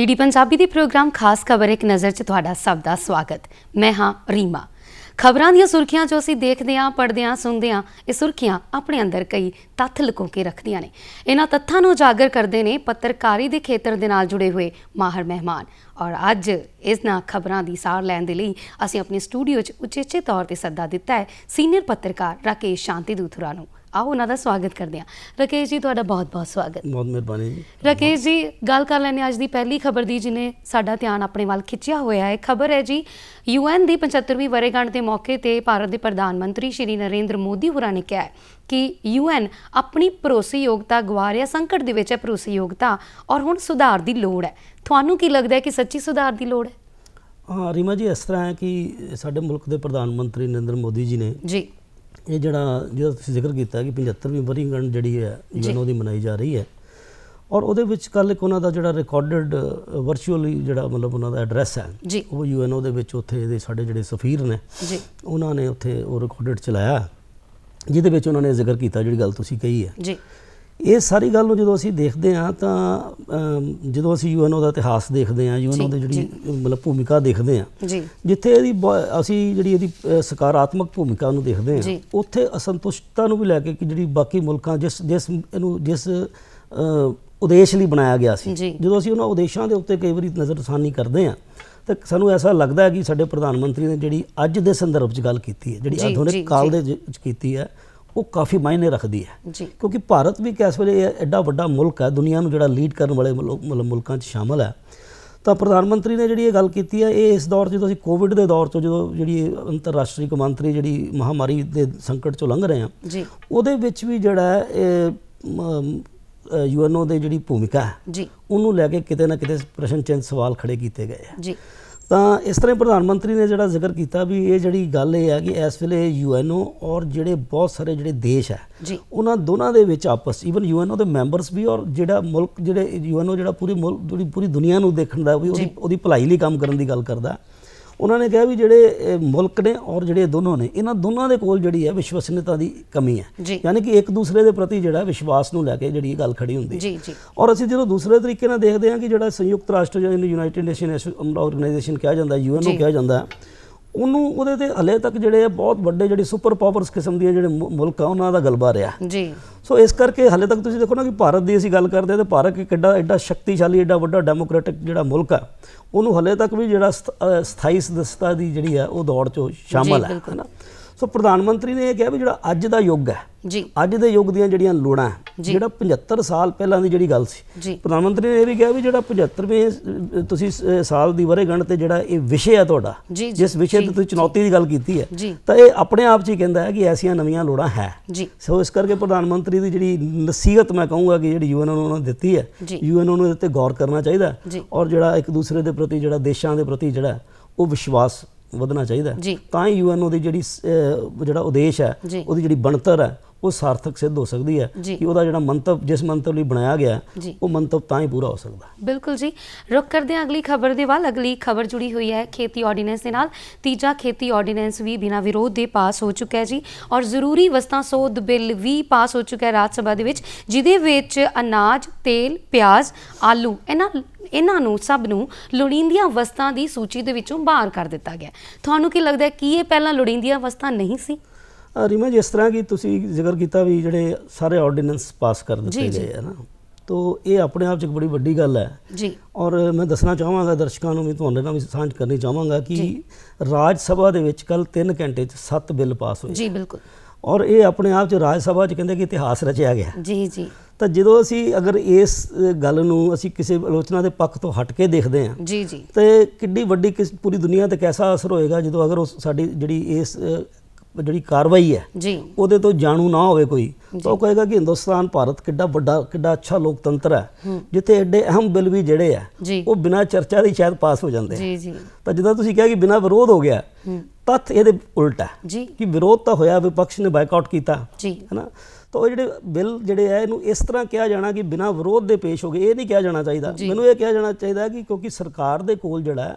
DD Punjabi ਦੇ programme ਖਾਸ ਖਬਰ ਇੱਕ ਨਜ਼ਰ 'ਚ ਤੁਹਾਡਾ ਸਭ ਦਾ ਸਵਾਗਤ ਮੈਂ ਹਾਂ ਰੀਮਾ ਖਬਰਾਂ ਦੀਆਂ ਸੁਰਖੀਆਂ ਜੋ ਅਸੀਂ ਦੇਖਦੇ ਆਂ ਪੜ੍ਹਦੇ ਆਂ ਸੁਣਦੇ ਆਂ ਇਹ ਸੁਰਖੀਆਂ ਆਪਣੇ ਅੰਦਰ ਕਈ ਤੱਥ ਲੁਕੋ ਕੇ ਰੱਖਦੀਆਂ ਨੇ ਇਹਨਾਂ ਤੱਥਾਂ ਨੂੰ ਉਜਾਗਰ ਕਰਦੇ ਨੇ ਪੱਤਰਕਾਰੀ ਦੇ ਖੇਤਰ ਦੇ ਨਾਲ ਜੁੜੇ ਹੋਏ ਮਾਹਰ ਮਹਿਮਾਨ ਔਰ ਅੱਜ ਨਾ ਖਬਰਾਂ ਦੀ ਸਾਰ ਲੈਣ ਦੇ ਲਈ ਅਸੀਂ ਆਪਣੇ ਸਟੂਡੀਓ 'ਚ ਉਚੇਚੇ ਤੌਰ ਤੇ ਸੱਦਾ ਦਿੱਤਾ ਹੈ ਸੀਨੀਅਰ ਪੱਤਰਕਾਰ ਰਾਕੇਸ਼ ਸ਼ਾਂਤੀ ਦੂਥਰਾ ਨੂੰ ਆਓ ਉਹਨਾਂ ਦਾ ਸਵਾਗਤ ਕਰਦੇ ਹਾਂ ਰਕੇਸ਼ ਜੀ ਤੁਹਾਡਾ ਬਹੁਤ-ਬਹੁਤ ਸਵਾਗਤ ਬਹੁਤ ਮਿਹਰਬਾਨੀ ਜੀ ਰਕੇਸ਼ ਜੀ ਗੱਲ ਕਰ ਲੈਣੇ ਅੱਜ ਦੀ ਪਹਿਲੀ ਖਬਰ ਦੀ ਜਿਨੇ ਸਾਡਾ ਧਿਆਨ ਆਪਣੇ ਵੱਲ ਖਿੱਚਿਆ ਹੋਇਆ ਹੈ ਖਬਰ ਹੈ ਜੀ ਯੂਐਨ ਦੀ 75ਵੀਂ ਵਰੇਗੰਢ ਦੇ ਮੌਕੇ ਤੇ ਭਾਰਤ ਦੇ ਪ੍ਰਧਾਨ ਮੰਤਰੀ ਸ਼੍ਰੀ ਨਰਿੰਦਰ ਮੋਦੀ ਹੋਰਾਂ ਨੇ ਕਿਹਾ ਕਿ ਯੂਐਨ ਆਪਣੀ ਭਰੋਸੇਯੋਗਤਾ ਗਵਾ ਰਿਹਾ ਸੰਕਟ ਦੇ ਵਿੱਚ ਹੈ ਭਰੋਸੇਯੋਗਤਾ ਔਰ ਹੁਣ ਸੁਧਾਰ ਦੀ ਲੋੜ ਹੈ ਤੁਹਾਨੂੰ ਕੀ ਲੱਗਦਾ ਹੈ ਕਿ ਸੱਚੀ ਸੁਧਾਰ ਦੀ ਲੋੜ ਹੈ ਹਾਂ ਰੀਮਾ ਜੀ ਇਸ ਤਰ੍ਹਾਂ ਹੈ ਕਿ ਸਾਡੇ ਮੁਲਕ ਦੇ ਪ੍ਰਧਾਨ ਮੰਤਰੀ ਨਰਿੰਦਰ ਮੋਦੀ ਜੀ ਨੇ ਜੀ ਇਹ ਜਿਹੜਾ ਜਿਹਦਾ ਤੁਸੀਂ ਜ਼ਿਕਰ ਕੀਤਾ ਕਿ 75ਵੀਂ ਵਰਿੰਗਣ ਜਿਹੜੀ ਹੈ ਯੂਐਨਓ ਦੀ ਮਨਾਈ ਜਾ ਰਹੀ ਹੈ ਔਰ ਉਹਦੇ ਵਿੱਚ ਕੱਲ ਇੱਕ ਉਹਨਾਂ ਦਾ ਜਿਹੜਾ ਰਿਕਾਰਡਡ ਵਰਚੁਅਲੀ ਜਿਹੜਾ ਮਤਲਬ ਉਹਨਾਂ ਦਾ ਐਡਰੈਸ ਹੈ ਉਹ ਯੂਐਨਓ ਦੇ ਵਿੱਚ ਉੱਥੇ ਦੇ ਸਾਡੇ ਜਿਹੜੇ ਸਫੀਰ ਨੇ ਜੀ ਉਹਨਾਂ ਨੇ ਉੱਥੇ ਉਹ ਰਿਕਾਰਡਡ ਚਲਾਇਆ ਜਿਹਦੇ ਵਿੱਚ ਉਹਨਾਂ ਨੇ ਜ਼ਿਕਰ ਕੀਤਾ ਜਿਹੜੀ ਗੱਲ ਤੁਸੀਂ ਕਹੀ ਹੈ ਜੀ ਇਹ ਸਾਰੀ ਗੱਲ ਨੂੰ ਜਦੋਂ ਅਸੀਂ ਦੇਖਦੇ ਆ ਤਾਂ ਜਦੋਂ ਅਸੀਂ ਯੂਐਨਓ ਦਾ ਇਤਿਹਾਸ ਦੇਖਦੇ ਆ ਯੂਐਨਓ ਦੇ ਜਿਹੜੀ ਮਤਲਬ ਭੂਮਿਕਾ ਦੇਖਦੇ ਆ ਜਿੱਥੇ ਇਹਦੀ ਅਸੀਂ ਜਿਹੜੀ ਇਹਦੀ ਸਕਾਰਾਤਮਕ ਭੂਮਿਕਾ ਨੂੰ ਦੇਖਦੇ ਆ ਉੱਥੇ ਅਸੰਤੁਸ਼ਟਤਾ ਨੂੰ ਵੀ ਲੈ ਕੇ ਕਿ ਜਿਹੜੀ ਬਾਕੀ ਮੁਲਕਾਂ ਜਿਸ ਜਿਸ ਇਹਨੂੰ ਜਿਸ ਉਦੇਸ਼ ਲਈ ਬਣਾਇਆ ਗਿਆ ਸੀ ਜਦੋਂ ਅਸੀਂ ਉਹਨਾਂ ਉਦੇਸ਼ਾਂ ਦੇ ਉੱਤੇ ਕਈ ਵਾਰੀ ਨਜ਼ਰਸਾਨੀ ਕਰਦੇ ਆ ਤਾਂ ਸਾਨੂੰ ਐਸਾ ਲੱਗਦਾ ਹੈ ਕਿ ਸਾਡੇ ਪ੍ਰਧਾਨ ਮੰਤਰੀ ਨੇ ਜਿਹੜੀ ਅੱਜ ਦੇ ਸੰਦਰਭ 'ਚ ਗੱਲ ਕੀਤੀ ਹੈ ਜਿਹੜੀ ਆਧੁਨਿਕ ਕਾਲ ਦੇ ਵਿੱਚ ਕੀਤੀ ਹੈ ਉਹ ਕਾਫੀ ਮਾਇਨੇ ਰੱਖਦੀ ਹੈ ਕਿਉਂਕਿ ਭਾਰਤ ਵੀ ਇਸ ਵੇਲੇ ਐਡਾ ਵੱਡਾ ਮੁਲਕ ਹੈ ਦੁਨੀਆ ਨੂੰ ਜਿਹੜਾ ਲੀਡ ਕਰਨ ਵਾਲੇ ਮੁਲਕਾਂ 'ਚ ਸ਼ਾਮਲ ਹੈ ਤਾਂ ਪ੍ਰਧਾਨ ਮੰਤਰੀ ਨੇ ਜਿਹੜੀ ਇਹ ਗੱਲ ਕੀਤੀ ਹੈ ਇਹ ਇਸ ਦੌਰ ਜਦੋਂ ਅਸੀਂ ਕੋਵਿਡ ਦੇ ਦੌਰ ਤੋਂ ਜਦੋਂ ਜਿਹੜੀ ਅੰਤਰਰਾਸ਼ਟਰੀ ਕਮੰਤਰੀ ਜਿਹੜੀ ਮਹਾਮਾਰੀ ਦੇ ਸੰਕਟ ਚੋਂ ਲੰਘ ਰਹੇ ਆ ਉਹਦੇ ਵਿੱਚ ਵੀ ਜਿਹੜਾ ਯੂਐਨਓ ਦੇ ਜਿਹੜੀ ਭੂਮਿਕਾ ਹੈ ਉਹਨੂੰ ਲੈ ਕੇ ਕਿਤੇ ਨਾ ਕਿਤੇ ਪ੍ਰਸ਼ਨ ਚਿੰਨ ਸਵਾਲ ਖੜੇ ਕੀਤੇ ਗਏ ਆ ਜੀ ਤਾਂ ਇਸ ਤਰ੍ਹਾਂ ਪ੍ਰਧਾਨ ਮੰਤਰੀ ਨੇ ਜਿਹੜਾ ਜ਼ਿਕਰ ਕੀਤਾ ਵੀ ਇਹ ਜਿਹੜੀ ਗੱਲ ਇਹ ਆ ਕਿ ਇਸ ਵੇਲੇ ਯੂਐਨਓ ਔਰ ਜਿਹੜੇ ਬਹੁਤ ਸਾਰੇ ਜਿਹੜੇ ਦੇਸ਼ ਹੈ ਉਹਨਾਂ ਦੋਨਾਂ ਦੇ ਵਿੱਚ ਆਪਸ ਈਵਨ ਯੂਐਨਓ ਦੇ ਮੈਂਬਰਸ ਵੀ ਔਰ ਜਿਹੜਾ ਮੁਲਕ ਜਿਹੜੇ ਯੂਐਨਓ ਜਿਹੜਾ ਪੂਰੀ ਮੁਲਕ ਪੂਰੀ ਦੁਨੀਆ ਨੂੰ ਦੇਖਣ ਦਾ ਵੀ ਉਹਦੀ ਭਲਾਈ ਲਈ ਕੰਮ ਕਰਨ ਦੀ ਗੱਲ ਕਰਦਾ ਉਹਨਾਂ ਨੇ ਕਿਹਾ ਵੀ ਜਿਹੜੇ ਮੁਲਕ ਨੇ ਔਰ ਜਿਹੜੇ ਦੋਨੋਂ ਨੇ ਇਹਨਾਂ ਦੋਨਾਂ ਦੇ ਕੋਲ ਜਿਹੜੀ ਹੈ ਵਿਸ਼ਵਸਨੀਯਤਾ ਦੀ ਕਮੀ ਹੈ ਯਾਨੀ ਕਿ ਇੱਕ ਦੂਸਰੇ ਦੇ ਪ੍ਰਤੀ ਜਿਹੜਾ ਵਿਸ਼ਵਾਸ ਨੂੰ ਲੈ ਕੇ ਜਿਹੜੀ ਗੱਲ ਖੜੀ ਹੁੰਦੀ ਹੈ ਔਰ ਅਸੀਂ ਜਦੋਂ ਦੂਸਰੇ ਤਰੀਕੇ ਨਾਲ ਦੇਖਦੇ ਹਾਂ ਕਿ ਜਿਹੜਾ ਸੰਯੁਕਤ ਰਾਸ਼ਟਰ ਜਾਂ ਯੂਨਾਈਟਿਡ ਨੇਸ਼ਨ ਆਰਗੇਨਾਈਜੇਸ਼ਨ ਕਿਹਾ ਜਾਂਦਾ ਯੂਐਨਓ ਕਿਹਾ ਜਾਂਦਾ ਉਹਨੂੰ ਉਹਦੇ ਤੇ ਹਲੇ ਤੱਕ ਜਿਹੜੇ ਆ ਬਹੁਤ ਵੱਡੇ ਜਿਹੜੇ ਸੁਪਰ ਪਾਵਰਸ ਕਿਸਮ ਦੀਆਂ ਜਿਹੜੇ ਮੁਲਕ ਆ ਉਹਨਾਂ ਦਾ ਗਲਬਾ ਰਿਹਾ ਜੀ ਸੋ ਇਸ ਕਰਕੇ ਹਲੇ ਤੱਕ ਤੁਸੀਂ ਦੇਖੋ ਨਾ ਕਿ ਭਾਰਤ ਦੀ ਅਸੀਂ ਗੱਲ ਕਰਦੇ ਤੇ ਭਾਰਤ ਕਿ ਐਡਾ ਐਡਾ ਸ਼ਕਤੀਸ਼ਾਲੀ ਐਡਾ ਵੱਡਾ ਡੈਮੋਕ੍ਰੈਟਿਕ ਜਿਹੜਾ ਮੁਲਕ ਆ ਉਹਨੂੰ ਹਲੇ ਤੱਕ ਵੀ ਜਿਹੜਾ ਸਥਾਈ ਸਦਸਤਾ ਦੀ ਜਿਹੜੀ ਆ ਉਹ ਦੌੜ 'ਚ ਸ਼ਾਮਲ ਹੈ ਹਨਾ ਸੋ ਪ੍ਰਧਾਨ ਮੰਤਰੀ ਨੇ ਇਹ ਕਿਹਾ ਵੀ ਜਿਹੜਾ ਅੱਜ ਦਾ ਯੁੱਗ ਹੈ ਜੀ ਅੱਜ ਦੇ ਯੁੱਗ ਦੀਆਂ ਜਿਹੜੀਆਂ ਲੋੜਾਂ ਜਿਹੜਾ 75 ਸਾਲ ਪਹਿਲਾਂ ਦੀ ਜਿਹੜੀ ਗੱਲ ਸੀ ਪ੍ਰਧਾਨ ਮੰਤਰੀ ਨੇ ਇਹ ਵੀ ਕਿਹਾ ਵੀ ਜਿਹੜਾ 75ਵੇਂ ਤੁਸੀਂ ਸਾਲ ਦੀ ਵਰੇਗੰਢ ਤੇ ਜਿਹੜਾ ਇਹ ਵਿਸ਼ੇ ਹੈ ਤੁਹਾਡਾ ਜਿਸ ਵਿਸ਼ੇ ਤੇ ਤੁਸੀਂ ਚੁਣੌਤੀ ਦੀ ਗੱਲ ਕੀਤੀ ਹੈ ਤਾਂ ਇਹ ਆਪਣੇ ਆਪ 'ਚ ਹੀ ਕਹਿੰਦਾ ਹੈ ਕਿ ਐਸੀਆਂ ਨਵੀਆਂ ਲੋੜਾਂ ਹੈ ਸੋ ਇਸ ਕਰਕੇ ਪ੍ਰਧਾਨ ਮੰਤਰੀ ਦੀ ਜਿਹੜੀ ਨਸੀਹਤ ਮੈਂ ਕਹੂੰਗਾ ਕਿ ਜਿਹੜੀ ਯੂਐਨ ਨੂੰ ਉਹਨਾਂ ਦਿੱਤੀ ਹੈ ਯੂਐਨ ਨੂੰ ਇਹਦੇ ਤੇ ਗੌਰ ਕਰਨਾ ਚਾਹੀਦਾ ਔਰ ਜਿਹੜਾ ਇੱਕ ਦੂਸਰੇ ਦੇ ਪ੍ਰਤੀ ਜਿਹੜਾ ਦੇਸ਼ਾਂ ਦੇ ਪ੍ਰਤੀ ਜਿਹੜਾ ਉਹ ਵਿਸ਼ਵਾਸ ਵਧਣਾ ਚਾਹੀਦਾ ਤਾਂ ਹੀ ਯੂਐਨਓ ਦੀ ਜਿਹੜੀ ਜਿਹੜਾ ਉਦੇਸ਼ ਹੈ ਉਹਦੀ ਜਿਹੜੀ ਬਣਤਰ ਹੈ ਉਹ ਸਾਰਥਕ ਸਿੱਧ ਹੋ ਸਕਦੀ ਹੈ ਕਿ ਉਹਦਾ ਜਿਹੜਾ ਮੰਤਵ ਜਿਸ ਮੰਤਵ ਲਈ ਬਣਾਇਆ ਗਿਆ ਉਹ ਮੰਤਵ ਤਾਂ ਹੀ ਪੂਰਾ ਹੋ ਸਕਦਾ ਬਿਲਕੁਲ ਜੀ ਰੁਕ ਕਰਦੇ ਹਾਂ ਅਗਲੀ ਖਬਰ ਦੇ ਵੱਲ ਅਗਲੀ ਖਬਰ ਜੁੜੀ ਹੋਈ ਹੈ ਖੇਤੀ ਆਰਡੀਨੈਂਸ ਦੇ ਨਾਲ ਤੀਜਾ ਖੇਤੀ ਆਰਡੀਨੈਂਸ ਵੀ ਬਿਨਾਂ ਵਿਰੋਧ ਦੇ ਪਾਸ ਹੋ ਚੁੱਕਾ ਹੈ ਜੀ ਔਰ ਜ਼ਰੂਰੀ ਵਸਤਾਂ ਸੋਧ ਬਿੱਲ ਵੀ ਪਾਸ ਹੋ ਚੁੱਕਾ ਹੈ ਰਾਜ ਸਭਾ ਦੇ ਵਿੱਚ ਜਿਦੇ ਵਿੱਚ ਅਨਾਜ ਤੇਲ ਪਿਆਜ਼ ਆਲੂ ਇਹਨਾਂ ਇਹਨਾਂ ਨੂੰ ਸਭ ਨੂੰ ਲੋੜੀਂਦੀਆਂ ਵਸਤਾਂ ਦੀ ਸੂਚੀ ਦੇ ਵਿੱਚੋਂ ਬਾਹਰ ਕਰ ਦਿੱਤਾ ਗਿਆ ਤੁਹਾਨੂੰ ਕੀ ਲੱਗਦਾ ਹੈ ਕੀ ਇਹ ਪਹਿਲਾਂ ਲੋੜੀਂਦੀਆਂ ਵਸਤਾਂ ਨਹੀਂ ਸੀ ਰਿਮਾ ਜਿਸ ਤਰ੍ਹਾਂ ਕਿ ਤੁਸੀਂ ਜ਼ਿਕਰ ਕੀਤਾ ਵੀ ਜਿਹੜੇ ਸਾਰੇ ਆਰਡੀਨੈਂਸ ਪਾਸ ਕਰ ਦਿੱਤੇ ਗਏ ਹੈ ਨਾ ਤੋ ਇਹ ਆਪਣੇ ਆਪ 'ਚ ਇੱਕ ਬੜੀ ਵੱਡੀ ਗੱਲ ਹੈ ਜੀ ਔਰ ਮੈਂ ਦੱਸਣਾ ਚਾਹਾਂਗਾ ਦਰਸ਼ਕਾਂ ਨੂੰ ਵੀ ਤੁਹਾਡੇ ਨਾਲ ਵੀ ਸਾਂਝ ਕਰਨੀ ਚਾਹਾਂਗਾ ਕਿ ਰਾਜ ਸਭਾ ਦੇ ਵਿੱਚ ਕੱਲ 3 ਘੰਟੇ 'ਚ 7 ਬਿੱਲ ਪਾਸ ਹੋਏ ਜੀ ਬਿਲਕੁਲ ਔਰ ਇਹ ਆਪਣੇ ਆਪ 'ਚ ਰਾਜ ਸਭਾ 'ਚ ਕਹਿੰਦੇ ਕਿ ਇਤਿਹਾਸ ਰਚਿਆ ਗਿਆ ਜੀ ਜੀ ਤਾਂ ਜਦੋਂ ਅਸੀਂ ਅਗਰ ਇਸ ਗੱਲ ਨੂੰ ਅਸੀਂ ਕਿਸੇ ਆਲੋਚਨਾ ਦੇ ਪੱਖ ਤੋਂ ਹਟ ਕੇ ਦੇਖਦੇ ਹਾਂ ਜੀ ਜੀ ਤੇ ਕਿੱਡੀ ਵੱਡੀ ਪੂਰੀ ਦੁਨੀਆ ਤੇ ਕਿਹਦਾ ਅਸਰ ਹੋਏਗਾ ਜਦੋਂ ਅਗਰ ਸਾਡੀ ਜਿਹੜੀ ਇਸ ਜਿਹੜੀ ਕਾਰਵਾਈ ਹੈ ਜੀ ਉਹਦੇ ਤੋਂ ਜਾਣੂ ਨਾ ਹੋਵੇ ਕੋਈ ਤਾਂ ਉਹ ਕਹੇਗਾ ਕਿ ਹਿੰਦੁਸਤਾਨ ਭਾਰਤ ਕਿੱਡਾ ਵੱਡਾ ਕਿੱਡਾ ਅੱਛਾ ਲੋਕਤੰਤਰ ਹੈ ਜਿੱਥੇ ਐਡੇ ਅਹਿਮ ਬਿੱਲ ਵੀ ਜਿਹੜੇ ਆ ਉਹ ਬਿਨਾਂ ਚਰਚਾ ਦੇ ਸ਼ਾਇਦ ਪਾਸ ਹੋ ਜਾਂਦੇ ਆ ਜੀ ਜੀ ਤਾਂ ਜਦੋਂ ਤੁਸੀਂ ਕਿਹਾ ਕਿ ਬਿਨਾਂ ਵਿਰੋਧ ਹੋ ਗਿਆ ਤੱਥ ਇਹਦੇ ਉਲਟਾ ਹੈ ਕਿ ਵਿਰੋਧ ਤਾਂ ਹੋਇਆ ਵਿਪਕਸ਼ ਨੇ ਬਾਈਕਾਟ ਕੀਤਾ ਜੀ ਹੈਨਾ ਤਾਂ ਉਹ ਜਿਹੜੇ ਬਿੱਲ ਜਿਹੜੇ ਆ ਇਹਨੂੰ ਇਸ ਤਰ੍ਹਾਂ ਕਿਹਾ ਜਾਣਾ ਕਿ ਬਿਨਾਂ ਵਿਰੋਧ ਦੇ ਪੇਸ਼ ਹੋ ਗਏ ਇਹ ਨਹੀਂ ਕਿਹਾ ਜਾਣਾ ਚਾਹੀਦਾ ਮੈਨੂੰ ਇਹ ਕਿਹਾ ਜਾਣਾ ਚਾਹੀਦਾ ਕਿ ਕਿਉਂਕਿ ਸਰਕਾਰ ਦੇ ਕੋਲ ਜਿਹੜਾ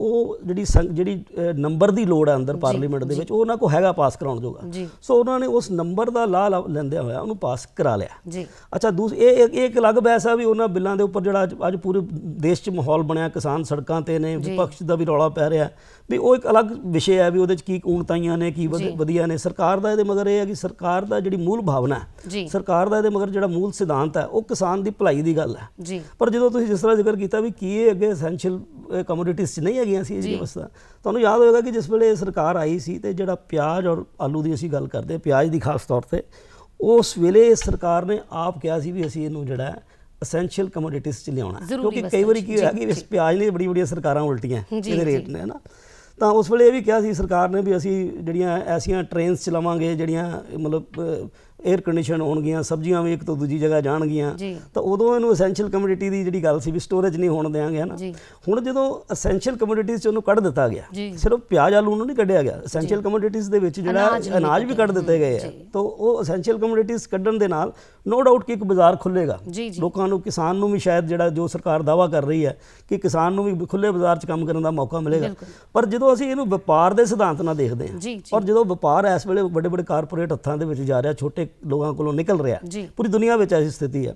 ਉਹ ਜਿਹੜੀ ਜਿਹੜੀ ਨੰਬਰ ਦੀ ਲੋੜ ਹੈ ਅੰਦਰ ਪਾਰਲੀਮੈਂਟ ਦੇ ਵਿੱਚ ਉਹ ਉਹਨਾਂ ਕੋ ਹੈਗਾ ਪਾਸ ਕਰਾਉਣ ਜੋਗਾ ਸੋ ਉਹਨਾਂ ਨੇ ਉਸ ਨੰਬਰ ਦਾ ਲਾਹ ਲੈਂਦੇ ਹੋਇਆ ਉਹਨੂੰ ਪਾਸ ਕਰਾ ਲਿਆ ਜੀ ਅੱਛਾ ਇਹ ਇਹ ਇੱਕ ਅਲੱਗ ਬੈਸਾ ਆ ਵੀ ਉਹਨਾਂ ਬਿੱਲਾਂ ਦੇ ਉੱਪਰ ਜਿਹੜਾ ਅੱਜ ਪੂਰੇ ਦੇਸ਼ 'ਚ ਮਾਹੌਲ ਬਣਿਆ ਕਿਸਾਨ ਸੜਕਾਂ ਤੇ ਨੇ ਵਿਪਕਸ਼ ਦਾ ਵੀ ਰੌਲਾ ਪੈ ਰਿਹਾ ਵੀ ਉਹ ਇੱਕ ਅਲੱਗ ਵਿਸ਼ੇ ਆ ਵੀ ਉਹਦੇ 'ਚ ਕੀ ਕੂਣਤਾਈਆਂ ਨੇ ਕੀ ਵਧੀਆ ਨੇ ਸਰਕਾਰ ਦਾ ਇਹਦੇ ਮਗਰ ਇਹ ਹੈ ਕਿ ਸਰਕਾਰ ਦਾ ਜਿਹੜੀ ਮੂਲ ਭਾਵਨਾ ਹੈ ਸਰਕਾਰ ਦਾ ਇਹਦੇ ਮਗਰ ਜਿਹੜਾ ਮੂਲ ਸਿਧਾਂਤ ਹੈ ਉਹ ਕਿਸਾਨ ਦੀ ਭਲਾਈ ਦੀ ਗੱਲ ਹੈ ਪਰ ਜਦੋਂ ਤੁਸੀਂ ਜਿਸ ਤਰ੍ਹਾਂ ਜ਼ਿਕਰ ਕੀਤਾ ਵੀ ਕੀ ਇਹ ਅੱਗੇ ਐਸੈਂਸ਼ੀਅਲ ਕਮੋਡਿਟੀਜ਼ 'ਚ ਨਹੀਂ ਹੈ ਹੈਗੀਆਂ ਸੀ ਜਿਹੜੀਆਂ ਵਸਤਾਂ ਤੁਹਾਨੂੰ ਯਾਦ ਹੋਵੇਗਾ ਕਿ ਜਿਸ ਵੇਲੇ ਸਰਕਾਰ ਆਈ ਸੀ ਤੇ ਜਿਹੜਾ ਪਿਆਜ਼ ਔਰ ਆਲੂ ਦੀ ਅਸੀਂ ਗੱਲ ਕਰਦੇ ਪਿਆਜ਼ ਦੀ ਖਾਸ ਤੌਰ ਤੇ ਉਸ ਵੇਲੇ ਸਰਕਾਰ ਨੇ ਆਪ ਕਿਹਾ ਸੀ ਵੀ ਅਸੀਂ ਇਹਨੂੰ ਜਿਹੜਾ ਅਸੈਂਸ਼ੀਅਲ ਕਮੋਡਿਟੀਜ਼ ਚ ਲਿਆਉਣਾ ਕਿਉਂਕਿ ਕਈ ਵਾਰੀ ਕੀ ਹੋਇਆ ਕਿ ਇਸ ਪਿਆਜ਼ ਲਈ ਬੜੀ ਬੜੀਆਂ ਸਰਕਾਰਾਂ ਉਲਟੀਆਂ ਇਹਦੇ ਰੇਟ ਨੇ ਹਨਾ ਤਾਂ ਉਸ ਵੇਲੇ ਇਹ ਵੀ ਕਿਹਾ ਸੀ ਸਰਕਾਰ ਨੇ ਵੀ ਅਸੀਂ ਜਿਹੜੀਆਂ ਐਸੀਆਂ ਟ੍ਰੇਨਸ ਚਲਾਵਾਂਗੇ ਜਿਹੜੀਆਂ ਮਤਲਬ ਏਅਰ ਕੰਡੀਸ਼ਨ ਹੋਣਗੀਆਂ ਸਬਜ਼ੀਆਂ ਵੀ ਇੱਕ ਤੋਂ ਦੂਜੀ ਜਗ੍ਹਾ ਜਾਣਗੀਆਂ ਤਾਂ ਉਦੋਂ ਇਹਨੂੰ ਐਸੈਂਸ਼ੀਅਲ ਕਮੋਡਿਟੀ ਦੀ ਜਿਹੜੀ ਗੱਲ ਸੀ ਵੀ ਸਟੋਰੇਜ ਨਹੀਂ ਹੋਣ ਦੇਾਂਗੇ ਹਨਾ ਹੁਣ ਜਦੋਂ ਐਸੈਂਸ਼ੀਅਲ ਕਮੋਡਿਟੀਜ਼ ਚ ਉਹਨੂੰ ਕੱਢ ਦਿੱਤਾ ਗਿਆ ਸਿਰਫ ਪਿਆਜ਼ ਆਲੂ ਨੂੰ ਨਹੀਂ ਕੱਢਿਆ ਗਿਆ ਐਸੈਂਸ਼ੀਅਲ ਕਮੋਡਿਟੀਜ਼ ਦੇ ਵਿੱਚ ਜਿਹੜਾ ਅਨਾਜ ਵੀ ਕੱਢ ਦਿੱਤੇ ਗਏ ਆ ਤਾਂ ਉਹ ਐਸੈਂਸ਼ੀਅਲ ਕਮੋਡਿਟੀਜ਼ ਕੱਢਣ ਦੇ ਨਾਲ ਨੋ ਡਾਊਟ ਕਿ ਇੱਕ ਬਾਜ਼ਾਰ ਖੁੱਲੇਗਾ ਲੋਕਾਂ ਨੂੰ ਕਿਸਾਨ ਨੂੰ ਵੀ ਸ਼ਾਇਦ ਜਿਹੜਾ ਜੋ ਸਰਕਾਰ ਦਾਵਾ ਕਰ ਰਹੀ ਹੈ ਕਿ ਕਿਸਾਨ ਨੂੰ ਵੀ ਖੁੱਲੇ ਬਾਜ਼ਾਰ 'ਚ ਕੰਮ ਕਰਨ ਦਾ ਮੌਕਾ ਮਿਲੇਗਾ ਪਰ ਜਦੋਂ ਅਸੀਂ ਇਹਨੂੰ ਵਪਾਰ ਦੇ ਸਿਧਾਂਤ ਨਾਲ ਦੇਖਦੇ ਹਾਂ ਔਰ ਜਦੋਂ ਵਪਾਰ ਇਸ ਵੇਲੇ ਵੱਡੇ ਵੱਡੇ ਕਾਰਪੋਰੇਟ ਹੱਥਾਂ ਦੇ ਵਿੱਚ ਜਾ ਰਿਹਾ ਛੋਟੇ ਲੋਕਾਂ ਕੋਲੋਂ ਨਿਕਲ ਰਿਹਾ ਪੂਰੀ ਦੁਨੀਆ ਵਿੱਚ ਐਸੀ ਸਥਿਤੀ ਹੈ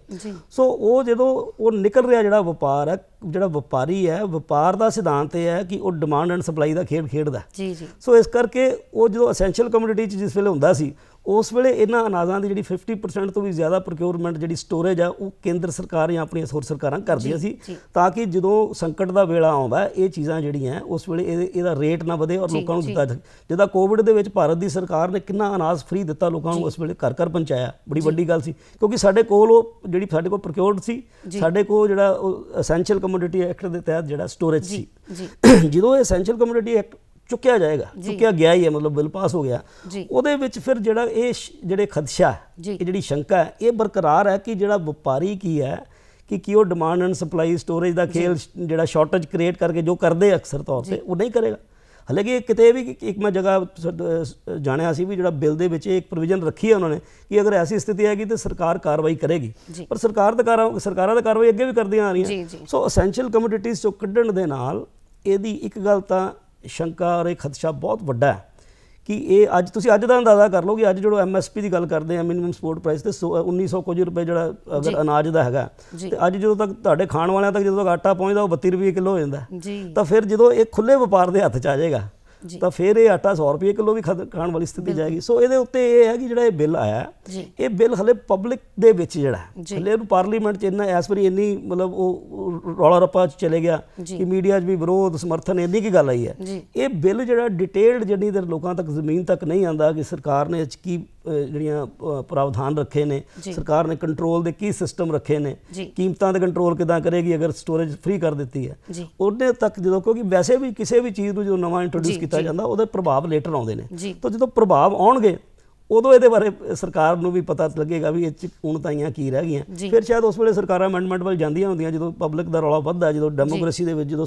ਸੋ ਉਹ ਜਦੋਂ ਉਹ ਨਿਕਲ ਰਿਹਾ ਜਿਹੜਾ ਵਪਾਰ ਹੈ ਜਿਹੜਾ ਵਪਾਰੀ ਹੈ ਵਪਾਰ ਦਾ ਸਿਧਾਂਤ ਇਹ ਹੈ ਕਿ ਉਹ ਡਿਮਾਂਡ ਐਂਡ ਸਪਲਾਈ ਦਾ ਖੇਡ ਖੇਡਦਾ ਜੀ ਜੀ ਸੋ ਇਸ ਕਰਕੇ ਉਹ ਜਦੋਂ ਐਸੈਂਸ਼ੀਅਲ ਕਮੋਡਿਟੀ ਚ ਜਿਸ ਵੇਲੇ ਹੁੰਦਾ ਸੀ ਉਸ ਵੇਲੇ ਇਹਨਾਂ ਅਨਾਜ਼ਾਂ ਦੀ ਜਿਹੜੀ 50% ਤੋਂ ਵੀ ਜ਼ਿਆਦਾ ਪ੍ਰੋਕਿਊਰਮੈਂਟ ਜਿਹੜੀ ਸਟੋਰੇਜ ਆ ਉਹ ਕੇਂਦਰ ਸਰਕਾਰ ਜਾਂ ਆਪਣੀਆਂ ਸੋਰ ਸਰਕਾਰਾਂ ਕਰਦੀਆਂ ਸੀ ਤਾਂ ਕਿ ਜਦੋਂ ਸੰਕਟ ਦਾ ਵੇਲਾ ਆਉਂਦਾ ਇਹ ਚੀਜ਼ਾਂ ਜਿਹੜੀਆਂ ਉਸ ਵੇਲੇ ਇਹਦਾ ਰੇਟ ਨਾ ਵਧੇ ਔਰ ਲੋਕਾਂ ਨੂੰ ਦਿੱਤਾ ਜਿਹਦਾ ਕੋਵਿਡ ਦੇ ਵਿੱਚ ਭਾਰਤ ਦੀ ਸਰਕਾਰ ਨੇ ਕਿੰਨਾ ਅਨਾਜ ਫ੍ਰੀ ਦਿੱਤਾ ਲੋਕਾਂ ਨੂੰ ਉਸ ਵੇਲੇ ਘਰ ਘਰ ਪਹੁੰਚਾਇਆ ਬੜੀ ਵੱਡੀ ਗੱਲ ਸੀ ਕਿਉਂਕਿ ਸਾਡੇ ਕੋਲ ਉਹ ਜਿਹੜੀ ਸਾਡੇ ਕੋਲ ਪ੍ਰੋਕਿਊਰਡ ਸੀ ਸਾਡੇ ਕੋਲ ਜਿਹੜਾ ਅਸੈਂਸ਼ੀਅਲ ਕਮੋਡਿਟੀ ਐਕਟ ਦੇ ਤਹਿਤ ਜਿਹੜਾ ਸਟੋਰੇਜ ਸੀ ਜਦੋਂ ਇਹ ਅਸੈਂਸ਼ੀਅਲ ਕਮੋਡਿਟੀ ਐਕਟ ਚੁੱਕਿਆ ਜਾਏਗਾ ਚੁੱਕਿਆ ਗਿਆ ਹੀ ਹੈ ਮਤਲਬ ਬਿੱਲ ਪਾਸ ਹੋ ਗਿਆ ਉਹਦੇ ਵਿੱਚ ਫਿਰ ਜਿਹੜਾ ਇਹ ਜਿਹੜੇ ਖਦਸ਼ਾ ਇਹ ਜਿਹੜੀ ਸ਼ੰਕਾ ਹੈ ਇਹ ਬਰਕਰਾਰ ਹੈ ਕਿ ਜਿਹੜਾ ਵਪਾਰੀ ਕੀ ਹੈ ਕਿ ਕੀ ਉਹ ਡਿਮਾਂਡ ਐਂਡ ਸਪਲਾਈ ਸਟੋਰੇਜ ਦਾ ਖੇਲ ਜਿਹੜਾ ਸ਼ਾਰਟੇਜ ਕ੍ਰੀਏਟ ਕਰਕੇ ਜੋ ਕਰਦੇ ਅਕਸਰ ਤੌਰ ਤੇ ਉਹ ਨਹੀਂ ਕਰੇਗਾ ਹਾਲਾਂਕਿ ਕਿਤੇ ਵੀ ਇੱਕ ਮੈਂ ਜਗ੍ਹਾ ਜਾਣਿਆ ਸੀ ਵੀ ਜਿਹੜਾ ਬਿੱਲ ਦੇ ਵਿੱਚ ਇੱਕ ਪ੍ਰੋਵੀਜ਼ਨ ਰੱਖੀ ਹੈ ਉਹਨਾਂ ਨੇ ਕਿ ਅਗਰ ਐਸੀ ਸਥਿਤੀ ਆਏਗੀ ਤੇ ਸਰਕਾਰ ਕਾਰਵਾਈ ਕਰੇਗੀ ਪਰ ਸਰਕਾਰ ਦਾ ਕਾਰਵਾਈ ਸਰਕਾਰਾਂ ਦਾ ਕਾਰਵਾਈ ਅੱਗੇ ਵੀ ਕਰਦੀਆਂ ਆ ਰਹੀਆਂ ਸੋ ਐਸੈਂਸ਼ੀਅਲ ਕਮੋਡਿਟੀਜ਼ ਚੋਂ ਕੱਢਣ ਦੇ ਨਾਲ ਇਹਦੀ ਇੱਕ ਗੱਲ ਤਾਂ ਸ਼ੰਕਾ ਔਰ ਇਹ ਖਦਸ਼ਾ ਬਹੁਤ ਵੱਡਾ ਹੈ ਕਿ ਇਹ ਅੱਜ ਤੁਸੀਂ ਅੱਜ ਦਾ ਅੰਦਾਜ਼ਾ ਕਰ ਲੋਗੇ ਅੱਜ ਜਿਹੜਾ ਐਮਐਸਪੀ ਦੀ ਗੱਲ ਕਰਦੇ ਆ ਮਿਨਿਮਮ ਸਪੋਰਟ ਪ੍ਰਾਈਸ ਤੇ 1900 ਕੁਝ ਰੁਪਏ ਜਿਹੜਾ ਅਗਰ ਅਨਾਜ ਦਾ ਹੈਗਾ ਤੇ ਅੱਜ ਜਦੋਂ ਤੱਕ ਤੁਹਾਡੇ ਖਾਣ ਵਾਲਿਆਂ ਤੱਕ ਜਦੋਂ ਤੱਕ ਆਟਾ ਪਹੁੰਚਦਾ ਉਹ 32 ਰੁਪਏ ਕਿਲੋ ਹੋ ਜਾਂਦਾ ਤਾਂ ਫਿਰ ਜਦੋਂ ਇਹ ਖੁੱਲੇ ਵਪਾਰ ਦੇ ਹੱਥ 'ਚ ਆ ਜਾਏਗਾ ਤਾਂ ਫਿਰ ਇਹ ਆਟਾ 100 ਰੁਪਏ ਕਿਲੋ ਵੀ ਖਾਣ ਵਾਲੀ ਸਥਿਤੀ ਜਾਏਗੀ ਸੋ ਇਹਦੇ ਉੱਤੇ ਇਹ ਹੈ ਕਿ ਜਿਹੜਾ ਇਹ ਬਿੱਲ ਆਇਆ ਇਹ ਬਿੱਲ ਹਲੇ ਪਬਲਿਕ ਦੇ ਵਿੱਚ ਜਿਹੜਾ ਹਲੇ ਇਹਨੂੰ ਪਾਰਲੀਮੈਂਟ 'ਚ ਇੰਨਾ ਇਸ ਵਾਰੀ ਇੰਨੀ ਮਤਲਬ ਉਹ ਰੌਲਾ ਰੱਪਾ 'ਚ ਚਲੇ ਗਿਆ ਕਿ ਮੀਡੀਆ 'ਚ ਵੀ ਵਿਰੋਧ ਸਮਰਥਨ ਇੰਨੀ ਕੀ ਗੱਲ ਆਈ ਹੈ ਇਹ ਬਿੱਲ ਜਿਹੜਾ ਡਿਟੇਲਡ ਜਿੰਨੀ ਦੇ ਲੋਕਾਂ ਤੱਕ ਜ਼ਮੀਨ ਤੱਕ ਨਹੀਂ ਆਂਦਾ ਕਿ ਸਰਕਾਰ ਨੇ ਇਸ ਕੀ ਜਿਹੜੀਆਂ ਪ੍ਰਾਵਧਾਨ ਰੱਖੇ ਨੇ ਸਰਕਾਰ ਨੇ ਕੰਟਰੋਲ ਦੇ ਕੀ ਸਿਸਟਮ ਰੱਖੇ ਨੇ ਕੀਮਤਾਂ ਦਾ ਕੰਟਰੋਲ ਕਿਦਾਂ ਕਰੇਗੀ ਅਗਰ ਸਟੋਰੇਜ ਫ੍ਰੀ ਕਰ ਦਿੱਤੀ ਹੈ ਉਹਨੇ ਤੱਕ ਜਦੋਂ ਕਿਉਂਕਿ ਵੈਸੇ ਵੀ ਕਿਸੇ ਵੀ ਚੀਜ਼ ਨੂੰ ਜੋ ਨਵਾਂ ਇੰਟਰੋਡਿਊਸ ਕੀਤਾ ਜਾਂਦਾ ਉਹਦੇ ਪ੍ਰਭਾਵ ਲੇਟਰ ਆਉਂਦੇ ਨੇ ਤਾਂ ਜਦੋਂ ਪ੍ਰਭਾਵ ਆਉਣਗੇ ਉਦੋਂ ਇਹਦੇ ਬਾਰੇ ਸਰਕਾਰ ਨੂੰ ਵੀ ਪਤਾ ਲੱਗੇਗਾ ਵੀ ਇਹ ਚ ਉਣਤਾਈਆਂ ਕੀ ਰਹਿ ਗਈਆਂ ਫਿਰ ਸ਼ਾਇਦ ਉਸ ਵੇਲੇ ਸਰਕਾਰਾਂ ਅਮੈਂਡਮੈਂਟ ਵੱਲ ਜਾਂਦੀਆਂ ਹੁੰਦੀਆਂ ਜਦੋਂ ਪਬਲਿਕ ਦਾ ਰੌਲਾ ਵੱਧਦਾ ਜਦੋਂ ਡੈਮੋਕ੍ਰੇਸੀ ਦੇ ਵਿੱਚ ਜਦੋਂ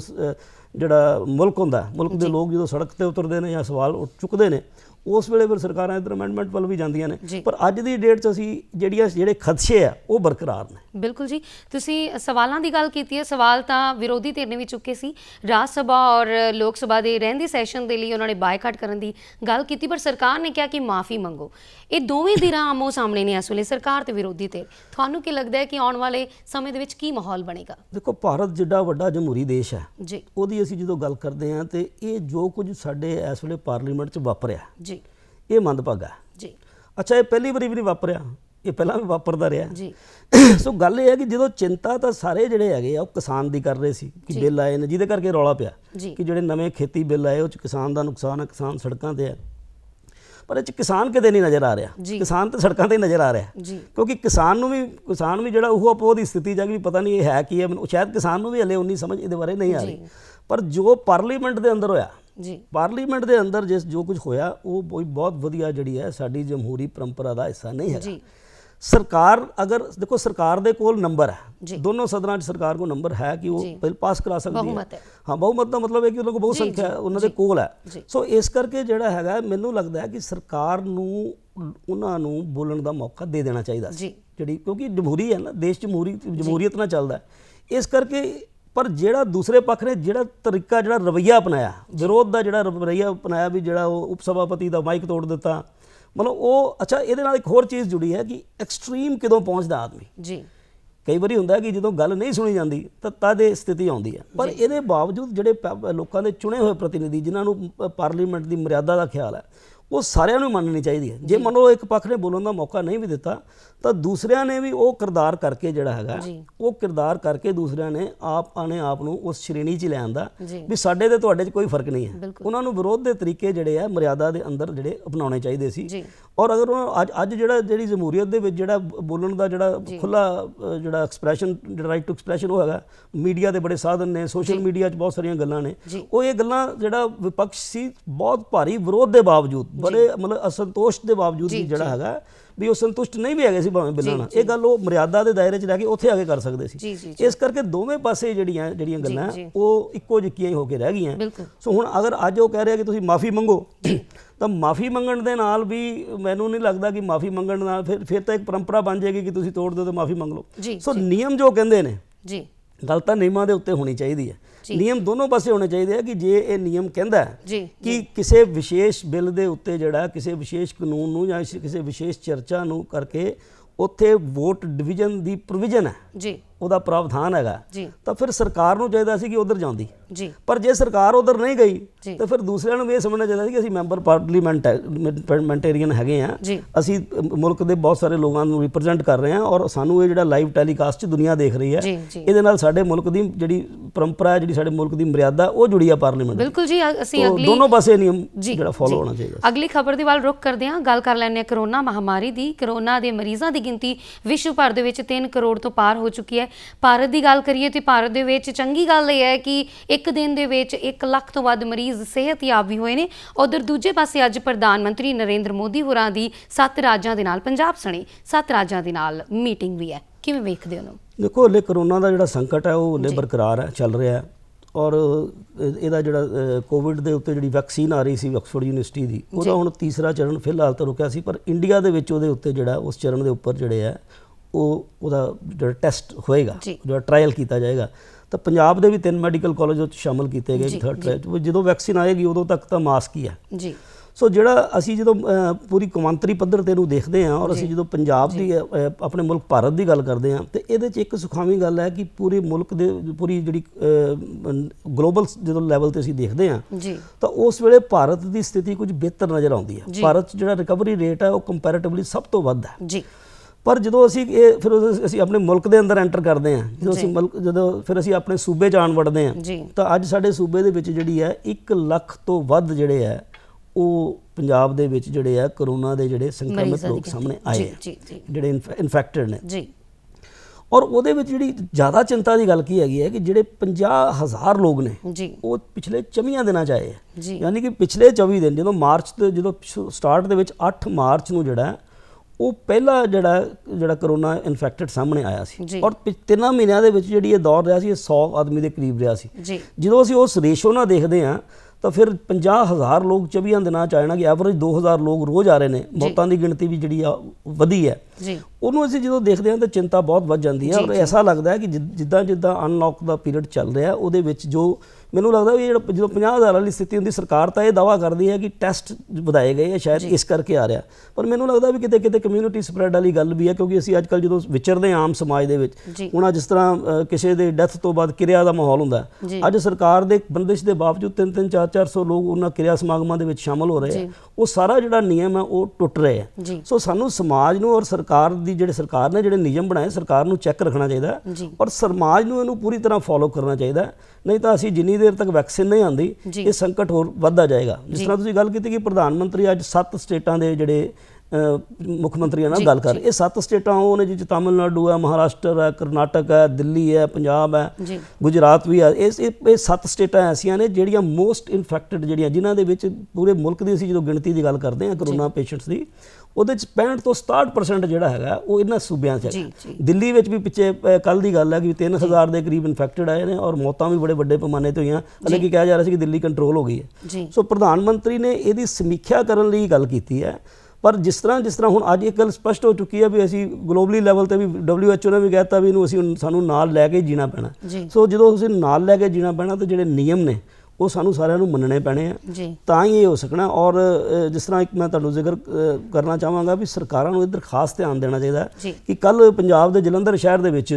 ਜਿਹੜਾ ਮੁਲਕ ਹੁੰਦਾ ਮੁਲਕ ਦੇ ਲੋਕ ਜਦੋਂ ਸੜਕ ਤੇ ਉਤਰਦੇ ਨੇ ਜਾਂ ਸਵਾਲ ਚੁੱਕਦੇ ਨੇ ਉਸ ਵੇਲੇ ਫਿਰ ਸਰਕਾਰਾਂ ਇਧਰ ਅਮੈਂਡਮੈਂਟ ਵੱਲ ਵੀ ਜਾਂਦੀਆਂ ਨੇ ਪਰ ਅੱਜ ਦੀ ਡੇਟ 'ਚ ਅਸੀਂ ਜਿਹੜੀਆਂ ਜਿਹੜੇ ਖਦਸ਼ੇ ਆ ਉਹ ਬਰਕਰਾਰ ਨੇ ਬਿਲਕੁਲ ਜੀ ਤੁਸੀਂ ਸਵਾਲਾਂ ਦੀ ਗੱਲ ਕੀਤੀ ਹੈ ਸਵਾਲ ਤਾਂ ਵਿਰੋਧੀ ਧਿਰ ਨੇ ਵੀ ਚੁੱਕੇ ਸੀ ਰਾਜ ਸਭਾ ਔਰ ਲੋਕ ਸਭਾ ਦੇ ਰਹਿੰਦੇ ਸੈਸ਼ਨ ਦੇ ਲਈ ਉਹਨਾਂ ਨੇ ਬਾਈਕਾਟ ਕਰਨ ਦੀ ਗੱਲ ਕੀਤੀ ਪਰ ਸਰਕਾਰ ਨੇ ਕਿਹਾ ਕਿ ਮਾਫੀ ਮੰਗੋ ਇਹ ਦੋਵੇਂ ਧਿਰਾਂ ਆਮੋ ਸਾਹਮਣੇ ਨੇ ਇਸ ਵੇਲੇ ਸਰਕਾਰ ਤੇ ਵਿਰੋਧੀ ਧਿਰ ਤੁਹਾਨੂੰ ਕੀ ਲੱਗਦਾ ਹੈ ਕਿ ਆਉਣ ਵਾਲੇ ਸਮੇਂ ਦੇ ਵਿੱਚ ਕੀ ਮਾਹੌਲ ਬਣੇਗਾ ਦੇਖੋ ਭਾਰਤ ਜਿੱਡਾ ਵੱਡਾ ਜਮਹੂਰੀ ਦੇਸ਼ ਹੈ ਜੀ ਉਹਦੀ ਅਸੀਂ ਜਦੋਂ ਗੱਲ ਕਰਦੇ ਹਾਂ ਤੇ ਇਹ ਜੋ ਕੁਝ ਸਾਡੇ ਇਸ ਵੇਲੇ ਪਾਰਲੀਮੈਂਟ 'ਚ ਵਾਪਰਿਆ ਜੀ ਇਹ ਮੰਦਭਾਗਾ ਜੀ ਅੱਛਾ ਇਹ ਪਹਿਲੀ ਵਾਰੀ ਵੀ ਨਹੀਂ ਵਾਪਰਿਆ ਇਹ ਪਹਿਲਾਂ ਵੀ ਵਾਪਰਦਾ ਰਿਹਾ ਜੀ ਸੋ ਗੱਲ ਇਹ ਹੈ ਕਿ ਜਦੋਂ ਚਿੰਤਾ ਤਾਂ ਸਾਰੇ ਜਿਹੜੇ ਹੈਗੇ ਆ ਉਹ ਕਿਸਾਨ ਦੀ ਕਰ ਰਹੇ ਸੀ ਕਿ ਬਿੱਲ ਆਏ ਨੇ ਜਿਹਦੇ ਕਰਕੇ ਰੌਲਾ ਪਿਆ ਕਿ ਜਿਹੜੇ ਨਵੇਂ ਖੇਤੀ ਬਿੱਲ ਆਏ ਉਹ ਚ ਕਿਸਾਨ ਦਾ ਨੁਕਸਾਨ ਹੈ ਕਿਸਾਨ ਸੜਕਾਂ ਤੇ ਆ ਪਰ ਇਹ ਚ ਕਿਸਾਨ ਕਿਤੇ ਨਹੀਂ ਨਜ਼ਰ ਆ ਰਿਹਾ ਕਿਸਾਨ ਤਾਂ ਸੜਕਾਂ ਤੇ ਨਜ਼ਰ ਆ ਰਿਹਾ ਕਿਉਂਕਿ ਕਿਸਾਨ ਨੂੰ ਵੀ ਕਿਸਾਨ ਵੀ ਜਿਹੜਾ ਉਹ ਆਪੋ ਦੀ ਸਥਿਤੀ ਜਾਂ ਵੀ ਪਤਾ ਨਹੀਂ ਇਹ ਹੈ ਕੀ ਹੈ ਮੈਨੂੰ ਸ਼ਾਇਦ ਕਿਸਾਨ ਨੂੰ ਵੀ ਹਲੇ ਉਨੀ ਸਮਝ ਇਹਦੇ ਬਾਰੇ ਨਹੀਂ ਆ ਰਹੀ ਪਰ ਜੋ ਪਾਰਲੀਮੈਂਟ ਦੇ ਅੰਦਰ ਹੋਇਆ ਜੀ ਪਾਰਲੀਮੈਂਟ ਦੇ ਅੰਦਰ ਜਿਸ ਜੋ ਕੁਝ ਹੋਇਆ ਉਹ ਕੋਈ ਬਹੁਤ ਵਧੀਆ ਜਿਹੜੀ ਹੈ ਸਾਡੀ ਜਮਹੂਰੀ ਪਰੰਪਰਾ ਦਾ ਹਿੱਸਾ ਨਹੀਂ ਹੈ ਜੀ ਸਰਕਾਰ ਅਗਰ ਦੇਖੋ ਸਰਕਾਰ ਦੇ ਕੋਲ ਨੰਬਰ ਹੈ ਦੋਨੋਂ ਸਦਨਾਂ 'ਚ ਸਰਕਾਰ ਕੋਲ ਨੰਬਰ ਹੈ ਕਿ ਉਹ ਬਿੱਲ ਪਾਸ ਕਰਾ ਸਕਦੀ ਹੈ ਹਾਂ ਬਹੁਮਤ ਦਾ ਮਤਲਬ ਹੈ ਕਿ ਉਹਨਾਂ ਕੋਲ ਬਹੁਤ ਸੰਖਿਆ ਹੈ ਉਹਨਾਂ ਦੇ ਕੋਲ ਹੈ ਸੋ ਇਸ ਕਰਕੇ ਜਿਹੜਾ ਹੈਗਾ ਮੈਨੂੰ ਲੱਗਦਾ ਹੈ ਕਿ ਸਰਕਾਰ ਨੂੰ ਉਹਨਾਂ ਨੂੰ ਬੋਲਣ ਦਾ ਮੌਕਾ ਦੇ ਦੇਣਾ ਚਾਹੀਦਾ ਸੀ ਜਿਹੜੀ ਕਿਉਂਕਿ ਜਮਹੂਰੀ ਹੈ ਨਾ ਦੇਸ਼ ਜਮਹੂਰੀ ਜਮਹੂਰੀਅਤ ਨਾਲ ਚੱਲਦਾ ਇਸ ਕਰਕੇ ਪਰ ਜਿਹੜਾ ਦੂਸਰੇ ਪੱਖ ਨੇ ਜਿਹੜਾ ਤਰੀਕਾ ਜਿਹੜਾ ਰਵਈਆ ਅਪਣਾਇਆ ਵਿਰੋਧ ਦਾ ਜਿਹੜਾ ਰਵਈਆ ਅਪਣਾਇਆ ਵੀ ਜਿਹੜਾ ਉਹ ਉਪ ਸਭਾਪਤੀ ਦਾ ਮਾਈਕ ਤੋੜ ਦਿੱਤਾ ਮਤਲਬ ਉਹ ਅੱਛਾ ਇਹਦੇ ਨਾਲ ਇੱਕ ਹੋਰ ਚੀਜ਼ ਜੁੜੀ ਹੈ ਕਿ ਐਕਸਟ੍ਰੀਮ ਕਿਦੋਂ ਪਹੁੰਚਦਾ ਆਦਮੀ ਜੀ ਕਈ ਵਾਰੀ ਹੁੰਦਾ ਕਿ ਜਦੋਂ ਗੱਲ ਨਹੀਂ ਸੁਣੀ ਜਾਂਦੀ ਤਾਂ ਤਦ ਇਹ ਸਥਿਤੀ ਆਉਂਦੀ ਹੈ ਪਰ ਇਹਦੇ ਬਾਵਜੂਦ ਜਿਹੜੇ ਲੋਕਾਂ ਦੇ ਚੁਣੇ ਹੋਏ ਪ੍ਰਤੀਨਿਧੀ ਜਿਨ੍ਹਾਂ ਨੂੰ ਪਾਰਲੀਮੈਂਟ ਦੀ ਮਰਿਆਦਾ ਦਾ ਖਿਆਲ ਹੈ ਉਹ ਸਾਰਿਆਂ ਨੂੰ ਮੰਨਣੀ ਚਾਹੀਦੀ ਹੈ ਜੇ ਮੰਨੋ ਇੱਕ ਪੱਖ ਨੇ ਬੋਲਣ ਦਾ ਮੌਕਾ ਨਹੀਂ ਵੀ ਦਿੱਤਾ ਤਾਂ ਦੂਸਰਿਆਂ ਨੇ ਵੀ ਉਹ ਕਿਰਦਾਰ ਕਰਕੇ ਜਿਹੜਾ ਹੈਗਾ ਉਹ ਕਿਰਦਾਰ ਕਰਕੇ ਦੂਸਰਿਆਂ ਨੇ ਆਪ ਆਨੇ ਆਪ ਨੂੰ ਉਸ ਸ਼੍ਰੇਣੀ 'ਚ ਲੈ ਆਂਦਾ ਵੀ ਸਾਡੇ ਤੇ ਤੁਹਾਡੇ 'ਚ ਕੋਈ ਫਰਕ ਨਹੀਂ ਹੈ ਉਹਨਾਂ ਨੂੰ ਵਿਰੋਧ ਦੇ ਤਰੀਕੇ ਜਿਹੜੇ ਆ ਮਰਿਆਦਾ ਦੇ ਅੰਦਰ ਜਿਹੜੇ ਅਪਣਾਉਣੇ ਚਾਹੀਦੇ ਸੀ ਔਰ ਅਗਰ ਉਹ ਅੱਜ ਅੱਜ ਜਿਹੜਾ ਜਿਹੜੀ ਜਮਹੂਰੀਅਤ ਦੇ ਵਿੱਚ ਜਿਹੜਾ ਬੋਲਣ ਦਾ ਜਿਹੜਾ ਖੁੱਲਾ ਜਿਹੜਾ ਐਕਸਪ੍ਰੈਸ਼ਨ ਰਾਈਟ ਟੂ ਐਕਸਪ੍ਰੈਸ਼ਨ ਉਹ ਹੈਗਾ ਮੀਡੀਆ ਦੇ ਬੜੇ ਸਾਧਨ ਨੇ ਸੋਸ਼ਲ ਮੀਡੀਆ 'ਚ ਬਹੁਤ ਸਾਰੀਆਂ ਗੱਲਾਂ ਨੇ ਉਹ ਇਹ ਗੱਲਾਂ ਜਿਹੜਾ ਵਿਪਕਸ਼ ਸੀ ਬਹੁਤ ਭਾਰੀ ਵਿਰੋਧ ਦੇ ਬਾਵਜੂਦ ਬੜੇ ਮਤਲਬ ਅਸੰਤੋਸ਼ ਦੇ ਬਾਵਜੂਦ ਵੀ ਜਿਹੜਾ ਹੈਗਾ ਵੀ ਉਹ ਸੰਤੁਸ਼ਟ ਨਹੀਂ ਵੀ ਹੈਗੇ ਸੀ ਭਾਵੇਂ ਬਿੱਲਾਂ ਨਾਲ ਇਹ ਗੱਲ ਉਹ ਮਰਿਆਦਾ ਦੇ ਦਾਇਰੇ 'ਚ ਰਹਿ ਕੇ ਉੱਥੇ ਆ ਕੇ ਕਰ ਸਕਦੇ ਸੀ ਇਸ ਕਰਕੇ ਦੋਵੇਂ ਪਾਸੇ ਜਿਹੜੀਆਂ ਜਿਹੜੀਆਂ ਗੱਲਾਂ ਉਹ ਇੱਕੋ ਜਿੱਕੀਆਂ ਹੀ ਹੋ ਕੇ ਰਹਿ ਗਈਆਂ ਸੋ ਹੁਣ ਅਗਰ ਅੱਜ ਉਹ ਕਹਿ ਰਿਹਾ ਕਿ ਤੁਸੀਂ ਮਾਫੀ ਮੰਗੋ ਤਾਂ ਮਾਫੀ ਮੰਗਣ ਦੇ ਨਾਲ ਵੀ ਮੈਨੂੰ ਨਹੀਂ ਲੱਗਦਾ ਕਿ ਮਾਫੀ ਮੰਗਣ ਨਾਲ ਫਿਰ ਫਿਰ ਤਾਂ ਇੱਕ ਪਰੰਪਰਾ ਬਣ ਜਾਏਗੀ ਕਿ ਤੁਸੀਂ ਤੋੜ ਦਿਓ ਤਾਂ ਮਾਫੀ ਮੰਗ ਲਓ ਸੋ ਨਿਯਮ ਜੋ ਕਹਿੰਦੇ ਨੇ ਜੀ ਗਲਤਾਂ ਤਾਂ ਨਿਯਮਾਂ ਦੇ ਉੱਤੇ ਹੋਣੀ ਚਾਹੀਦੀ ਹੈ ਨਿਯਮ ਦੋਨੋਂ ਪਾਸੇ ਹੋਣੇ ਚਾਹੀਦੇ ਆ ਕਿ ਜੇ ਇਹ ਨਿਯਮ ਕਹਿੰਦਾ ਕਿ ਕਿਸੇ ਵਿਸ਼ੇਸ਼ ਬਿੱਲ ਦੇ ਉੱਤੇ ਜਿਹੜਾ ਕਿਸੇ ਵਿਸ਼ੇਸ਼ ਕਾਨੂੰਨ ਨੂੰ ਜਾਂ ਕਿਸੇ ਵਿਸ਼ੇਸ਼ ਚਰਚਾ ਨੂੰ ਕਰਕੇ ਉੱਥੇ ਵੋਟ ਡਿਵੀਜ਼ਨ ਦੀ ਪ੍ਰੋਵੀਜ਼ਨ ਹੈ ਜੀ ਉਹਦਾ ਪ੍ਰਾਵਧਾਨ ਹੈਗਾ ਤਾਂ ਫਿਰ ਸਰਕਾਰ ਨੂੰ ਚਾਹੀਦਾ ਸੀ ਕਿ ਉਧਰ ਜਾਂਦੀ ਪਰ ਜੇ ਸਰਕਾਰ ਉਧਰ ਨਹੀਂ ਗਈ ਤਾਂ ਫਿਰ ਦੂਸਰਿਆਂ ਨੂੰ ਵੀ ਇਹ ਸਮਝਣਾ ਚਾਹੀਦਾ ਸੀ ਕਿ ਅਸੀਂ ਮੈਂਬਰ ਪਾਰਲੀਮੈਂਟ ਪਾਰਲੀਮੈਂਟੇਰੀਅਨ ਹੈਗੇ ਆ ਅਸੀਂ ਮੁਲਕ ਦੇ ਬਹੁਤ ਸਾਰੇ ਲੋਕਾਂ ਨੂੰ ਰਿਪਰੈਜ਼ੈਂਟ ਕਰ ਰਹੇ ਆ ਔਰ ਸਾਨੂੰ ਇਹ ਜਿਹੜਾ ਲਾਈਵ ਟੈਲੀਕਾਸਟ ਚ ਦੁਨੀਆ ਦੇਖ ਰਹੀ ਹੈ ਇਹਦੇ ਨਾਲ ਸਾਡੇ ਮੁਲਕ ਦੀ ਜਿਹੜੀ ਪਰੰਪਰਾ ਹੈ ਜਿਹੜੀ ਸਾਡੇ ਮੁਲਕ ਦੀ ਮਰਿਆਦਾ ਉਹ ਜੁੜੀ ਆ ਪਾਰਲੀਮੈਂਟ ਬਿਲਕੁਲ ਜੀ ਅਸੀਂ ਅਗਲੀ ਦੋਨੋਂ ਪਾਸੇ ਨਿਯਮ ਜਿਹੜਾ ਫੋਲੋ ਹੋਣਾ ਚਾਹੀਦਾ ਅਗਲੀ ਖਬਰ ਦੇ ਵੱਲ ਰੁਕ ਕਰਦੇ ਆ ਗੱਲ ਕਰ ਲੈਣੇ ਆ ਕਰੋਨਾ ਮਹਾਮਾਰੀ ਦੀ ਕਰੋਨਾ ਦੇ ਮਰੀਜ਼ਾਂ ਦੀ ਗਿਣਤੀ ਵਿਸ਼ਵ ਭਰ ਦੇ ਵਿੱਚ 3 ਕਰੋੜ ਤੋਂ ਪਾਰ ਹੋ ਚੁੱਕੀ ਹੈ ਹੈ ਭਾਰਤ ਦੀ ਗੱਲ ਕਰੀਏ ਤੇ ਭਾਰਤ ਦੇ ਵਿੱਚ ਚੰਗੀ ਗੱਲ ਇਹ ਹੈ ਕਿ ਇੱਕ ਦਿਨ ਦੇ ਵਿੱਚ 1 ਲੱਖ ਤੋਂ ਵੱਧ ਮਰੀਜ਼ ਸਿਹਤਯਾਬ ਵੀ ਹੋਏ ਨੇ ਉਧਰ ਦੂਜੇ ਪਾਸੇ ਅੱਜ ਪ੍ਰਧਾਨ ਮੰਤਰੀ ਨਰਿੰਦਰ ਮੋਦੀ ਹੋਰਾਂ ਦੀ ਸੱਤ ਰਾਜਾਂ ਦੇ ਨਾਲ ਪੰਜਾਬ ਸਣੇ ਸੱਤ ਰਾਜਾਂ ਦੇ ਨਾਲ ਮੀਟਿੰਗ ਵੀ ਹੈ ਕਿਵੇਂ ਵੇਖਦੇ ਹੋ ਨੂੰ ਦੇਖੋ ਲੈ ਕਰੋਨਾ ਦਾ ਜਿਹੜਾ ਸੰਕਟ ਹੈ ਉਹ ਹਲੇ ਬਰਕਰਾਰ ਹੈ ਚੱਲ ਰਿਹਾ ਹੈ ਔਰ ਇਹਦਾ ਜਿਹੜਾ ਕੋਵਿਡ ਦੇ ਉੱਤੇ ਜਿਹੜੀ ਵੈਕਸੀਨ ਆ ਰਹੀ ਸੀ ਆਕਸਫੋਰਡ ਯੂਨੀਵਰਸਿਟੀ ਦੀ ਉਹਦਾ ਹੁਣ ਤੀਸਰਾ ਚਰਨ ਫਿਲਹਾਲ ਤਾਂ ਰੁਕਿਆ ਸੀ ਪਰ ਇੰਡੀਆ ਦੇ ਵਿੱਚ ਉਹਦੇ ਉੱਤੇ ਜਿਹੜਾ ਉਸ ਚਰਨ ਦੇ ਉੱਪਰ ਜਿਹੜੇ ਆ ਉਹ ਉਹਦਾ ਜਿਹੜਾ ਟੈਸਟ ਹੋਏਗਾ ਜਿਹੜਾ ਟ੍ਰਾਇਲ ਕੀਤਾ ਜਾਏਗਾ ਤਾਂ ਪੰਜਾਬ ਦੇ ਵੀ ਤਿੰਨ ਮੈਡੀਕਲ ਕਾਲਜ ਵਿੱਚ ਸ਼ਾਮਲ ਕੀਤੇ ਗਏ ਥਰਡ ਟ੍ਰਾਇਲ ਜਦੋਂ ਵੈਕਸੀਨ ਆਏਗੀ ਉਦੋਂ ਤੱਕ ਤਾਂ ਮਾਸਕ ਹੀ ਹੈ ਜੀ ਸੋ ਜਿਹੜਾ ਅਸੀਂ ਜਦੋਂ ਪੂਰੀ ਕੌਮਾਂਤਰੀ ਪੱਧਰ ਤੇ ਨੂੰ ਦੇਖਦੇ ਹਾਂ ਔਰ ਅਸੀਂ ਜਦੋਂ ਪੰਜਾਬ ਦੀ ਆਪਣੇ ਮੁਲਕ ਭਾਰਤ ਦੀ ਗੱਲ ਕਰਦੇ ਹਾਂ ਤੇ ਇਹਦੇ 'ਚ ਇੱਕ ਸੁਖਾਵੀ ਗੱਲ ਹੈ ਕਿ ਪੂਰੇ ਮੁਲਕ ਦੇ ਪੂਰੀ ਜਿਹੜੀ ਗਲੋਬਲ ਜਦੋਂ ਲੈਵਲ ਤੇ ਅਸੀਂ ਦੇਖਦੇ ਹਾਂ ਤਾਂ ਉਸ ਵੇਲੇ ਭਾਰਤ ਦੀ ਸਥਿਤੀ ਕੁਝ ਬਿਹਤਰ ਨਜ਼ਰ ਆਉਂਦੀ ਹੈ ਭਾਰਤ 'ਚ ਜਿਹੜਾ ਰਿਕਵਰੀ ਰੇਟ ਹੈ ਉਹ ਕੰਪੈਰੀਟਿਵਲੀ ਸਭ ਤੋਂ ਵੱਧ ਹੈ ਜੀ ਪਰ ਜਦੋਂ ਅਸੀਂ ਇਹ ਫਿਰ ਅਸੀਂ ਆਪਣੇ ਮੁਲਕ ਦੇ ਅੰਦਰ ਐਂਟਰ ਕਰਦੇ ਆਂ ਜਦੋਂ ਅਸੀਂ ਮੁਲਕ ਜਦੋਂ ਫਿਰ ਅਸੀਂ ਆਪਣੇ ਸੂਬੇ ਚ ਆਣ ਵੜਦੇ ਆਂ ਤਾਂ ਅੱਜ ਸਾਡੇ ਸੂਬੇ ਦੇ ਵਿੱਚ ਜਿਹੜੀ ਹੈ 1 ਲੱਖ ਤੋਂ ਵੱਧ ਜਿਹੜੇ ਆ ਉਹ ਪੰਜਾਬ ਦੇ ਵਿੱਚ ਜਿਹੜੇ ਆ ਕਰੋਨਾ ਦੇ ਜਿਹੜੇ ਸੰਕਰਮਿਤ ਲੋਕ ਸਾਹਮਣੇ ਆਏ ਜਿਹੜੇ ਇਨਫੈਕਟਡ ਨੇ ਜੀ ਔਰ ਉਹਦੇ ਵਿੱਚ ਜਿਹੜੀ ਜ਼ਿਆਦਾ ਚਿੰਤਾ ਦੀ ਗੱਲ ਕੀ ਹੈਗੀ ਹੈ ਕਿ ਜਿਹੜੇ 50000 ਲੋਕ ਨੇ ਉਹ ਪਿਛਲੇ 24 ਦਿਨਾਂ ਚ ਆਏ ਆ ਯਾਨੀ ਕਿ ਪਿਛਲੇ 24 ਦਿਨ ਜਦੋਂ ਮਾਰਚ ਤੋਂ ਜਦੋਂ ਸਟਾਰਟ ਦੇ ਵਿੱਚ 8 ਮਾਰਚ ਨੂੰ ਜਿਹੜਾ ਉਹ ਪਹਿਲਾ ਜਿਹੜਾ ਜਿਹੜਾ ਕਰੋਨਾ ਇਨਫੈਕਟਡ ਸਾਹਮਣੇ ਆਇਆ ਸੀ ਔਰ ਤਿੰਨਾਂ ਮਹੀਨਿਆਂ ਦੇ ਵਿੱਚ ਜਿਹੜੀ ਇਹ ਦੌਰ ਰਿਹਾ ਸੀ ਇਹ 100 ਆਦਮੀ ਦੇ ਕਰੀਬ ਰਿਹਾ ਸੀ ਜਦੋਂ ਅਸੀਂ ਉਸ ਰੇਸ਼ੋ ਨਾਲ ਦੇਖਦੇ ਹਾਂ ਤਾਂ ਫਿਰ 50000 ਲੋਕ 24 ਦਿਨਾਂ ਚ ਆਣਾ ਕਿ ਐਵਰੇਜ 2000 ਲੋਕ ਰੋਜ਼ ਆ ਰਹੇ ਨੇ ਮੌਤਾਂ ਦੀ ਗਿਣਤੀ ਵੀ ਜਿਹੜੀ ਆ ਵਧੀ ਹੈ ਉਹਨੂੰ ਅਸੀਂ ਜਦੋਂ ਦੇਖਦੇ ਹਾਂ ਤਾਂ ਚਿੰਤਾ ਬਹੁਤ ਵੱਧ ਜਾਂਦੀ ਹੈ ਔਰ ਐਸਾ ਲੱਗਦਾ ਹੈ ਕਿ ਜਿੱਦਾਂ ਜਿੱਦਾਂ ਅਨਲੌਕ ਦਾ ਪੀਰੀਅਡ ਚੱਲ ਰਿਹਾ ਉਹਦੇ ਵਿੱਚ ਜੋ ਮੈਨੂੰ ਲੱਗਦਾ ਵੀ ਜਿਹੜਾ ਜਦੋਂ 50000 ਵਾਲੀ ਸਥਿਤੀ ਹੁੰਦੀ ਸਰਕਾਰ ਤਾਂ ਇਹ ਦਾਵਾ ਕਰਦੀ ਹੈ ਕਿ ਟੈਸਟ ਵਧਾਏ ਗਏ ਆ ਸ਼ਾਇਦ ਇਸ ਕਰਕੇ ਆ ਰਿਹਾ ਪਰ ਮੈਨੂੰ ਲੱਗਦਾ ਵੀ ਕਿਤੇ ਕਿਤੇ ਕਮਿਊਨਿਟੀ ਸਪਰੈਡ ਵਾਲੀ ਗੱਲ ਵੀ ਹੈ ਕਿਉਂਕਿ ਅਸੀਂ ਅੱਜ ਕੱਲ ਜਦੋਂ ਵਿਚਰਦੇ ਆਮ ਸਮਾਜ ਦੇ ਵਿੱਚ ਹੁਣ ਜਿਸ ਤਰ੍ਹਾਂ ਕਿਸੇ ਦੇ ਡੈਥ ਤੋਂ ਬਾਅਦ ਕਿਰਿਆ ਦਾ ਮਾਹੌਲ ਹੁੰਦਾ ਅੱਜ ਸਰਕਾਰ ਦੇ ਬੰਦਿਸ਼ ਦੇ ਬਾਵਜੂਦ 3-3 4-400 ਲੋਕ ਉਹਨਾਂ ਕਿਰਿਆ ਸਮਾਗਮਾਂ ਦੇ ਵਿੱਚ ਸ਼ਾਮਲ ਹੋ ਰਹੇ ਆ ਉਹ ਸਾਰਾ ਜਿਹੜਾ ਨਿਯਮ ਹੈ ਉਹ ਟੁੱਟ ਰਿਹਾ ਹੈ ਸੋ ਸਾਨੂੰ ਸਮਾਜ ਨੂੰ ਔਰ ਸਰਕਾਰ ਦੀ ਜਿਹੜੇ ਸਰਕਾਰ ਨੇ ਜਿਹੜੇ ਨਿਯਮ ਬਣਾਏ ਸਰਕਾਰ ਨੂੰ ਚੈੱਕ ਰੱਖਣਾ ਚਾਹੀਦਾ ਔਰ ਸਮਾਜ ਨੂੰ ਇਹਨੂੰ ਪੂਰੀ ਤਰ੍ਹਾਂ ਫੋਲੋ ਕਰਨਾ ਚਾਹੀਦਾ ਨਹੀਂ ਤਾਂ ਅਸੀਂ ਜਿੰਨੀ ਦੇਰ ਤੱਕ ਵੈਕਸੀਨ ਨਹੀਂ ਆਂਦੀ ਇਹ ਸੰਕਟ ਹੋਰ ਵੱਧਦਾ ਜਾਏਗਾ ਜਿਸ ਤਰ੍ਹਾਂ ਤੁਸੀਂ ਗੱਲ ਕੀਤੀ ਕਿ ਪ੍ਰਧਾਨ ਮੰਤਰੀ ਅੱਜ 7 ਸਟੇਟਾਂ ਦੇ ਜਿਹੜੇ ਮੁੱਖ ਮੰਤਰੀਆਂ ਨਾਲ ਗੱਲ ਕਰ ਇਹ ਸੱਤ ਸਟੇਟਾਂ ਉਹ ਨੇ ਜਿਹ ਤਾਮਿਲਨਾਡੂ ਹੈ ਮਹਾਰਾਸ਼ਟਰ ਹੈ ਕਰਨਾਟਕ ਹੈ ਦਿੱਲੀ ਹੈ ਪੰਜਾਬ ਹੈ ਗੁਜਰਾਤ ਵੀ ਹੈ ਇਹ ਇਹ ਸੱਤ ਸਟੇਟਾਂ ਐਸੀਆਂ ਨੇ ਜਿਹੜੀਆਂ ਮੋਸਟ ਇਨਫੈਕਟਡ ਜਿਹੜੀਆਂ ਜਿਨ੍ਹਾਂ ਦੇ ਵਿੱਚ ਪੂਰੇ ਮੁਲਕ ਦੀ ਅਸੀਂ ਜਦੋਂ ਗਿਣਤੀ ਦੀ ਗੱਲ ਕਰਦੇ ਹਾਂ ਕਰੋਨਾ ਪੇਸ਼ੈਂਟਸ ਦੀ ਉਹਦੇ ਚ 65 ਤੋਂ 67% ਜਿਹੜਾ ਹੈਗਾ ਉਹ ਇਹਨਾਂ ਸੂਬਿਆਂ 'ਚ ਹੈ ਦਿੱਲੀ ਵਿੱਚ ਵੀ ਪਿੱਛੇ ਕੱਲ ਦੀ ਗੱਲ ਹੈ ਕਿ 3000 ਦੇ ਕਰੀਬ ਇਨਫੈਕਟਡ ਆਏ ਨੇ ਔਰ ਮੌਤਾਂ ਵੀ ਬੜੇ ਵੱਡੇ ਪੈਮਾਨੇ ਤੇ ਹੋਈਆਂ ਹਾਲੇ ਕਿ ਕਿਹਾ ਜਾ ਰਿਹਾ ਸੀ ਕਿ ਦਿੱਲੀ ਕੰਟਰੋਲ ਹੋ ਗਈ ਹੈ ਸੋ ਪ੍ਰਧਾਨ ਮੰਤਰੀ ਨੇ ਇਹਦੀ ਸਮੀਖਿਆ ਕਰਨ ਲਈ ਗੱਲ ਕੀਤੀ ਹੈ ਪਰ ਜਿਸ ਤਰ੍ਹਾਂ ਜਿਸ ਤਰ੍ਹਾਂ ਹੁਣ ਅੱਜ ਇੱਕ ਗੱਲ ਸਪਸ਼ਟ ਹੋ ਚੁੱਕੀ ਹੈ ਵੀ ਅਸੀਂ ਗਲੋਬਲੀ ਲੈਵਲ ਤੇ ਵੀ WHO ਨੇ ਵੀ ਕਹਿਤਾ ਵੀ ਇਹਨੂੰ ਅਸੀਂ ਸਾਨੂੰ ਨਾਲ ਲੈ ਕੇ ਜੀਣਾ ਪੈਣਾ ਸੋ ਜਦੋਂ ਤੁਸੀਂ ਨਾਲ ਲੈ ਕੇ ਜੀਣਾ ਪੈਣਾ ਤਾਂ ਜਿਹੜੇ ਨਿਯਮ ਨੇ ਉਹ ਸਾਨੂੰ ਸਾਰਿਆਂ ਨੂੰ ਮੰਨਣੇ ਪੈਣੇ ਆ ਤਾਂ ਹੀ ਇਹ ਹੋ ਸਕਣਾ ਔਰ ਜਿਸ ਤਰ੍ਹਾਂ ਇੱਕ ਮੈਂ ਤੁਹਾਨੂੰ ਜ਼ਿਕਰ ਕਰਨਾ ਚਾਹਾਂਗਾ ਵੀ ਸਰਕਾਰਾਂ ਨੂੰ ਇਧਰ ਖਾਸ ਧਿਆਨ ਦੇਣਾ ਚਾਹੀਦਾ ਕਿ ਕੱਲ ਪੰਜਾਬ ਦੇ ਜਲੰਧਰ ਸ਼ਹਿਰ ਦੇ ਵਿੱਚ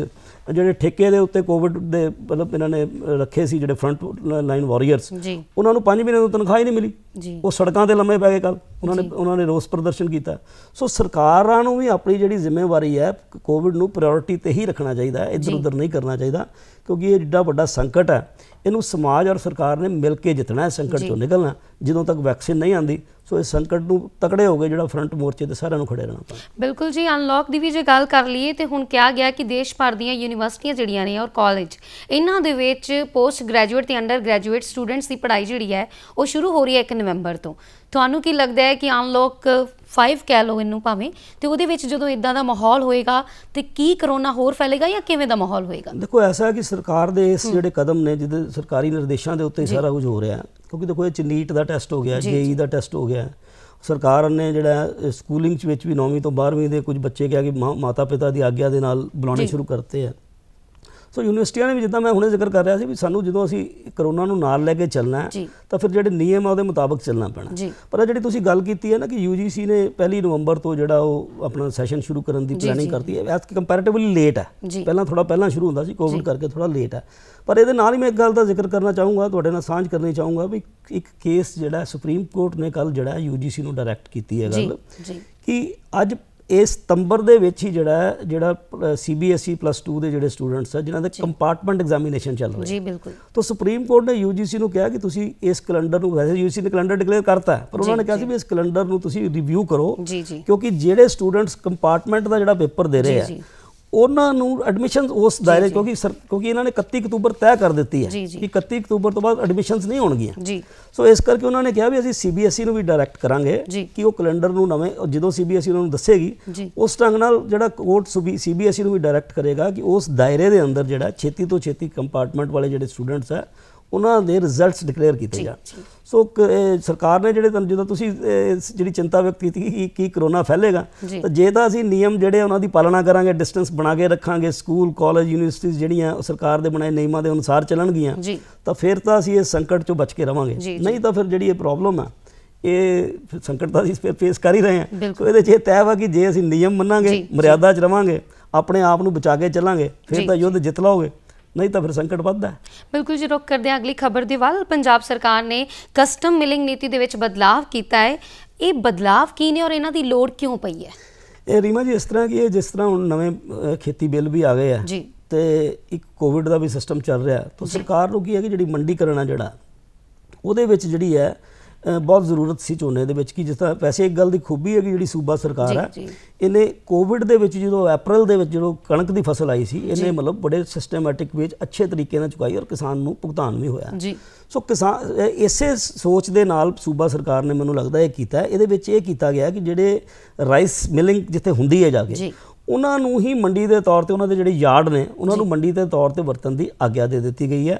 ਜਿਹੜੇ ਠੇਕੇ ਦੇ ਉੱਤੇ ਕੋਵਿਡ ਦੇ ਮਤਲਬ ਇਹਨਾਂ ਨੇ ਰੱਖੇ ਸੀ ਜਿਹੜੇ ਫਰੰਟ ਲਾਈਨ ਵਾਰੀਅਰਸ ਉਹਨਾਂ ਨੂੰ 5 ਮਹੀਨੇ ਤੋਂ ਤਨਖਾਹ ਹੀ ਨਹੀਂ ਮਿਲੀ ਉਹ ਸੜਕਾਂ ਤੇ ਲੰਮੇ ਪੈ ਗਏ ਕੱਲ ਉਹਨਾਂ ਨੇ ਉਹਨਾਂ ਨੇ ਰੋਸ ਪ੍ਰਦਰਸ਼ਨ ਕੀਤਾ ਸੋ ਸਰਕਾਰਾਂ ਨੂੰ ਵੀ ਆਪਣੀ ਜਿਹੜੀ ਜ਼ਿੰਮੇਵਾਰੀ ਹੈ ਕੋਵਿਡ ਨੂੰ ਪ੍ਰਾਇੋਰਟੀ ਤੇ ਹੀ ਰੱਖਣਾ ਚਾਹੀਦਾ ਇਧਰ ਉਧਰ ਨਹੀਂ ਕਰਨਾ ਚਾਹੀਦਾ ਕਿਉਂਕਿ ਇਹ ਜਿੱਡਾ ਵੱਡਾ ਸੰਕਟ ਹੈ ਇਹਨੂੰ ਸਮਾਜ ਔਰ ਸਰਕਾਰ ਨੇ ਮਿਲ ਕੇ ਜਿੱਤਣਾ ਹੈ ਸੰਕਟ ਚੋਂ ਨਿਕਲਣਾ ਜਦੋਂ ਤੱਕ ਵੈਕਸੀਨ ਨਹੀਂ ਆਂਦੀ ਸੋ ਇਸ ਸੰਕਟ ਨੂੰ ਤਕੜੇ ਹੋ ਗਏ ਜਿਹੜਾ ਫਰੰਟ ਮੋਰਚੇ ਤੇ ਸਾਰਿਆਂ ਨੂੰ ਖੜੇ ਰਹਿਣਾ ਪਿਆ ਬਿਲਕੁਲ ਜੀ ਅਨਲੌਕ ਦੀ ਵੀ ਜੇ ਗੱਲ ਕਰ ਲਈਏ ਤੇ ਹੁਣ ਕਿਹਾ ਗਿਆ ਕਿ ਦੇਸ਼ ਭਰ ਦੀਆਂ ਯੂਨੀਵਰਸਿਟੀਆਂ ਜਿਹੜੀਆਂ ਨੇ ਔਰ ਕਾਲਜ ਇਹਨਾਂ ਦੇ ਵਿੱਚ ਪੋਸਟ ਗ੍ਰੈਜੂਏਟ ਤੇ ਅੰਡਰ ਗ੍ਰੈਜੂਏਟ ਸਟੂਡੈਂਟਸ ਦੀ ਪੜ੍ਹਾਈ ਜਿਹੜੀ ਹੈ ਉਹ ਸ਼ੁਰੂ ਹੋ ਰਹੀ ਹੈ 1 ਨਵੰਬਰ ਤੋਂ ਤੁਹਾਨੂੰ ਕੀ ਲੱਗਦਾ ਹੈ ਕਿ ਅਨਲੌਕ 5 ਕਹਿ ਲਓ ਇਹਨੂੰ ਭਾਵੇਂ ਤੇ ਉਹਦੇ ਵਿੱਚ ਜਦੋਂ ਇਦਾਂ ਦਾ ਮਾਹੌਲ ਹੋਏਗਾ ਤੇ ਕੀ ਕਰੋਨਾ ਹੋਰ ਫੈਲੇਗਾ ਜਾਂ ਕਿਵੇਂ ਦਾ ਮਾਹੌਲ ਹੋਏਗਾ ਦੇਖੋ ਐਸਾ ਹੈ ਕਿ ਸਰਕਾਰ ਦੇ ਇਸ ਜਿਹੜੇ ਕਦਮ ਨੇ ਜਿਹਦੇ ਸਰਕਾਰੀ ਨਿਰਦੇਸ਼ਾਂ ਦੇ ਉੱਤੇ ਸਾਰਾ ਕੁਝ ਹੋ ਰਿਹਾ ਹੈ ਕਿਉਂਕਿ ਦੇਖੋ ਇਹ ਨੀਟ ਦਾ ਟੈਸਟ ਹੋ ਗਿਆ ਜੇਈ ਦਾ ਟੈਸਟ ਹੋ ਗਿਆ ਸਰਕਾਰ ਨੇ ਜਿਹੜਾ ਸਕੂਲਿੰਗ ਵਿੱਚ ਵੀ 9ਵੀਂ ਤੋਂ 12ਵੀਂ ਦੇ ਕੁਝ ਬੱਚੇ ਕਿਹਾ ਕਿ ਮਾਤਾ ਪਿਤਾ ਦੀ ਆਗਿਆ ਦੇ ਨਾਲ ਬੁਲਾਉਣੇ ਸ਼ੁਰੂ ਕਰਤੇ ਆ ਸੋ ਯੂਨੀਵਰਸਿਟੀਆਂ ਨੇ ਵੀ ਜਿੱਦਾਂ ਮੈਂ ਹੁਣੇ ਜ਼ਿਕਰ ਕਰ ਰਿਹਾ ਸੀ ਵੀ ਸਾਨੂੰ ਜਦੋਂ ਅਸੀਂ ਕਰੋਨਾ ਨੂੰ ਨਾਲ ਲੈ ਕੇ ਚੱਲਣਾ ਹੈ ਤਾਂ ਫਿਰ ਜਿਹੜੇ ਨਿਯਮ ਆ ਉਹਦੇ ਮੁਤਾਬਕ ਚੱਲਣਾ ਪੈਣਾ ਪਰ ਜਿਹੜੀ ਤੁਸੀਂ ਗੱਲ ਕੀਤੀ ਹੈ ਨਾ ਕਿ UGC ਨੇ ਪਹਿਲੀ ਨਵੰਬਰ ਤੋਂ ਜਿਹੜਾ ਉਹ ਆਪਣਾ ਸੈਸ਼ਨ ਸ਼ੁਰੂ ਕਰਨ ਦੀ ਪਲੈਨਿੰਗ ਕਰਦੀ ਹੈ ਐਸ ਕੰਪੈਰੀਟਿਵਲੀ ਲੇਟ ਹੈ ਪਹਿਲਾਂ ਥੋੜਾ ਪਹਿਲਾਂ ਸ਼ੁਰੂ ਹੁੰਦਾ ਸੀ ਕੋਵਿਡ ਕਰਕੇ ਥੋੜਾ ਲੇਟ ਹੈ ਪਰ ਇਹਦੇ ਨਾਲ ਹੀ ਮੈਂ ਇੱਕ ਗੱਲ ਦਾ ਜ਼ਿਕਰ ਕਰਨਾ ਚਾਹੂੰਗਾ ਤੁਹਾਡੇ ਨਾਲ ਸਾਂਝ ਕਰਨੀ ਚਾਹੂੰਗਾ ਵੀ ਇੱਕ ਕੇਸ ਜਿਹੜਾ ਸੁਪਰੀਮ ਕੋਰਟ ਨੇ ਕੱਲ ਜਿਹੜਾ UGC ਨੂੰ ਡਾਇਰੈਕਟ ਕੀਤੀ ਹੈ ਗੱਲ ਕਿ ਅੱਜ ਇਹ ਸਤੰਬਰ ਦੇ ਵਿੱਚ ਹੀ ਜਿਹੜਾ ਜਿਹੜਾ ਸੀਬੀਐਸਈ ਪਲੱਸ 2 ਦੇ ਜਿਹੜੇ ਸਟੂਡੈਂਟਸ ਆ ਜਿਨ੍ਹਾਂ ਦਾ ਕੰਪਾਰਟਮੈਂਟ ਐਗਜ਼ਾਮੀਨੇਸ਼ਨ ਚੱਲ ਰਿਹਾ ਹੈ ਜੀ ਬਿਲਕੁਲ ਤਾਂ ਸੁਪਰੀਮ ਕੋਰਟ ਨੇ ਯੂਜੀਸੀ ਨੂੰ ਕਿਹਾ ਕਿ ਤੁਸੀਂ ਇਸ ਕੈਲੰਡਰ ਨੂੰ ਵੈਸੇ ਯੂਜੀਸੀ ਨੇ ਕੈਲੰਡਰ ਡਿਕਲੇਅਰ ਕਰਤਾ ਪਰ ਉਹਨਾਂ ਨੇ ਕਿਹਾ ਸੀ ਵੀ ਇਸ ਕੈਲੰਡਰ ਨੂੰ ਤੁਸੀਂ ਰਿਵਿਊ ਕਰੋ ਕਿਉਂਕਿ ਜਿਹੜੇ ਸਟੂਡੈਂਟਸ ਕੰਪਾਰਟਮੈਂਟ ਦਾ ਜਿਹੜਾ ਪੇਪਰ ਦੇ ਰਹੇ ਆ ਉਹਨਾਂ ਨੂੰ ਐਡਮਿਸ਼ਨਸ ਉਸ ਦਾਇਰੇ ਕਿਉਂਕਿ ਕਿਉਂਕਿ ਇਹਨਾਂ ਨੇ 31 ਅਕਤੂਬਰ ਤੈਅ ਕਰ ਦਿੱਤੀ ਹੈ ਕਿ 31 ਅਕਤੂਬਰ ਤੋਂ ਬਾਅਦ ਐਡਮਿਸ਼ਨਸ ਨਹੀਂ ਹੋਣਗੀਆਂ ਜੀ ਸੋ ਇਸ ਕਰਕੇ ਉਹਨਾਂ ਨੇ ਕਿਹਾ ਵੀ ਅਸੀਂ ਸੀਬੀਐਸਈ e ਨੂੰ ਵੀ ਡਾਇਰੈਕਟ ਕਰਾਂਗੇ ਕਿ ਉਹ ਕੈਲੰਡਰ ਨੂੰ ਨਵੇਂ ਜਦੋਂ ਸੀਬੀਐਸਈ e ਉਹਨਾਂ ਨੂੰ ਦੱਸੇਗੀ ਉਸ ਢੰਗ ਨਾਲ ਜਿਹੜਾ ਕੋਰਟ ਸੀਬੀਐਸਈ e ਨੂੰ ਵੀ ਡਾਇਰੈਕਟ ਕਰੇਗਾ ਕਿ ਉਸ ਦਾਇਰੇ ਦੇ ਅੰਦਰ ਜਿਹੜਾ ਛੇਤੀ ਤੋਂ ਛੇਤੀ ਕੰਪਾਰਟਮੈਂਟ ਵਾਲੇ ਜਿਹੜੇ ਸਟੂਡੈਂਟਸ ਹੈ ਉਹਨਾਂ ਦੇ ਰਿਜ਼ਲਟਸ ਡਿਕਲੇਅਰ ਕੀਤੇ ਜਾਣ ਸੋ ਸਰਕਾਰ ਨੇ ਜਿਹੜੇ ਤੁਹਾਨੂੰ ਜਦੋਂ ਤੁਸੀਂ ਜਿਹੜੀ ਚਿੰਤਾ ਵਿਅਕਤ ਕੀਤੀ ਕਿ ਕੀ ਕਰੋਨਾ ਫੈਲੇਗਾ ਤਾਂ ਜੇ ਤਾਂ ਅਸੀਂ ਨਿਯਮ ਜਿਹੜੇ ਉਹਨਾਂ ਦੀ ਪਾਲਣਾ ਕਰਾਂਗੇ ਡਿਸਟੈਂਸ ਬਣਾ ਕੇ ਰੱਖਾਂਗੇ ਸਕੂਲ ਕਾਲਜ ਯੂਨੀਵਰਸਿਟੀਆਂ ਜਿਹੜੀਆਂ ਸਰਕਾਰ ਦੇ ਬਣਾਏ ਨਿਯਮਾਂ ਦੇ ਅਨੁਸਾਰ ਚੱਲਣਗੀਆਂ ਤਾਂ ਫਿਰ ਤਾਂ ਅਸੀਂ ਇਸ ਸੰਕਟ ਤੋਂ ਬਚ ਕੇ ਰਵਾਂਗੇ ਨਹੀਂ ਤਾਂ ਫਿਰ ਜਿਹੜੀ ਇਹ ਪ੍ਰੋਬਲਮ ਆ ਇਹ ਸੰਕਟ ਤਾਂ ਅਸੀਂ ਫੇਸ ਕਰ ਹੀ ਰਹੇ ਹਾਂ ਸੋ ਇਹਦੇ 'ਚ ਇਹ ਤੈਅ ਵਾ ਕਿ ਜੇ ਅਸੀਂ ਨਿਯਮ ਮੰਨਾਂਗੇ ਮਰਿਆਦਾ 'ਚ ਰਵਾਂਗੇ ਆਪਣੇ ਆਪ ਨੂੰ ਬਚਾ ਕੇ ਚੱਲਾਂਗੇ ਫਿਰ ਤਾਂ ਯੁੱਧ ਜਿੱਤ ਲਾਓਗੇ ਨਹੀਂ ਤਾਂ ਫਿਰ ਸੰਕਟ ਵੱਧਦਾ ਬਿਲਕੁਲ ਜੀ ਰੁਕ ਕਰਦੇ ਆ ਅਗਲੀ ਖਬਰ ਦੇ ਵੱਲ ਪੰਜਾਬ ਸਰਕਾਰ ਨੇ ਕਸਟਮ ਮਿਲਿੰਗ ਨੀਤੀ ਦੇ ਵਿੱਚ ਬਦਲਾਅ ਕੀਤਾ ਹੈ ਇਹ ਬਦਲਾਅ ਕੀ ਨੇ ਔਰ ਇਹਨਾਂ ਦੀ ਲੋੜ ਕਿਉਂ ਪਈ ਹੈ ਇਹ ਰੀਮਾ ਜੀ ਇਸ ਤਰ੍ਹਾਂ ਕਿ ਇਹ ਜਿਸ ਤਰ੍ਹਾਂ ਹੁਣ ਨਵੇਂ ਖੇਤੀ ਬਿੱਲ ਵੀ ਆ ਗਏ ਆ ਜੀ ਤੇ ਇੱਕ ਕੋਵਿਡ ਦਾ ਵੀ ਸਿਸਟਮ ਚੱਲ ਰਿਹਾ ਤਾਂ ਸਰਕਾਰ ਨੂੰ ਕੀ ਹੈ ਕਿ ਜਿਹੜੀ ਮੰਡੀਕਰਨ ਆ ਜਿਹੜਾ ਉਹਦੇ ਵਿੱਚ ਜਿਹੜੀ ਹੈ ਬਹੁਤ ਜ਼ਰੂਰਤ ਸੀ ਝੋਨੇ ਦੇ ਵਿੱਚ ਕਿ ਜਿਸ ਤਰ੍ਹਾਂ ਵੈਸੇ ਇੱਕ ਗੱਲ ਦੀ ਖੂਬੀ ਹੈ ਕਿ ਜਿਹੜੀ ਸੂਬਾ ਸਰਕਾਰ ਹੈ ਇਹਨੇ ਕੋਵਿਡ ਦੇ ਵਿੱਚ ਜਦੋਂ ਅਪ੍ਰੈਲ ਦੇ ਵਿੱਚ ਜਦੋਂ ਕਣਕ ਦੀ ਫਸਲ ਆਈ ਸੀ ਇਹਨੇ ਮਤਲਬ ਬੜੇ ਸਿਸਟਮੈਟਿਕ ਵਿੱਚ ਅੱਛੇ ਤਰੀਕੇ ਨਾਲ ਚੁਕਾਈ ਔਰ ਕਿਸਾਨ ਨੂੰ ਭੁਗਤਾਨ ਵੀ ਹੋਇਆ ਜੀ ਸੋ ਕਿਸਾਨ ਇਸੇ ਸੋਚ ਦੇ ਨਾਲ ਸੂਬਾ ਸਰਕਾਰ ਨੇ ਮੈਨੂੰ ਲੱਗਦਾ ਇਹ ਕੀਤਾ ਇਹਦੇ ਵਿੱਚ ਇਹ ਕੀਤਾ ਗਿਆ ਕਿ ਜਿਹੜੇ ਰਾਈਸ ਮਿਲਿੰਗ ਜਿੱਥੇ ਹੁੰਦੀ ਹੈ ਜਾ ਕੇ ਉਹਨਾਂ ਨੂੰ ਹੀ ਮੰਡੀ ਦੇ ਤੌਰ ਤੇ ਉਹਨਾਂ ਦੇ ਜਿਹੜੇ ਯਾਰਡ ਨੇ ਉਹਨਾਂ ਨੂੰ ਮੰਡੀ ਦੇ ਤੌਰ ਤੇ ਵਰਤਣ ਦੀ ਆਗਿਆ ਦੇ ਦਿੱਤੀ ਗਈ ਹੈ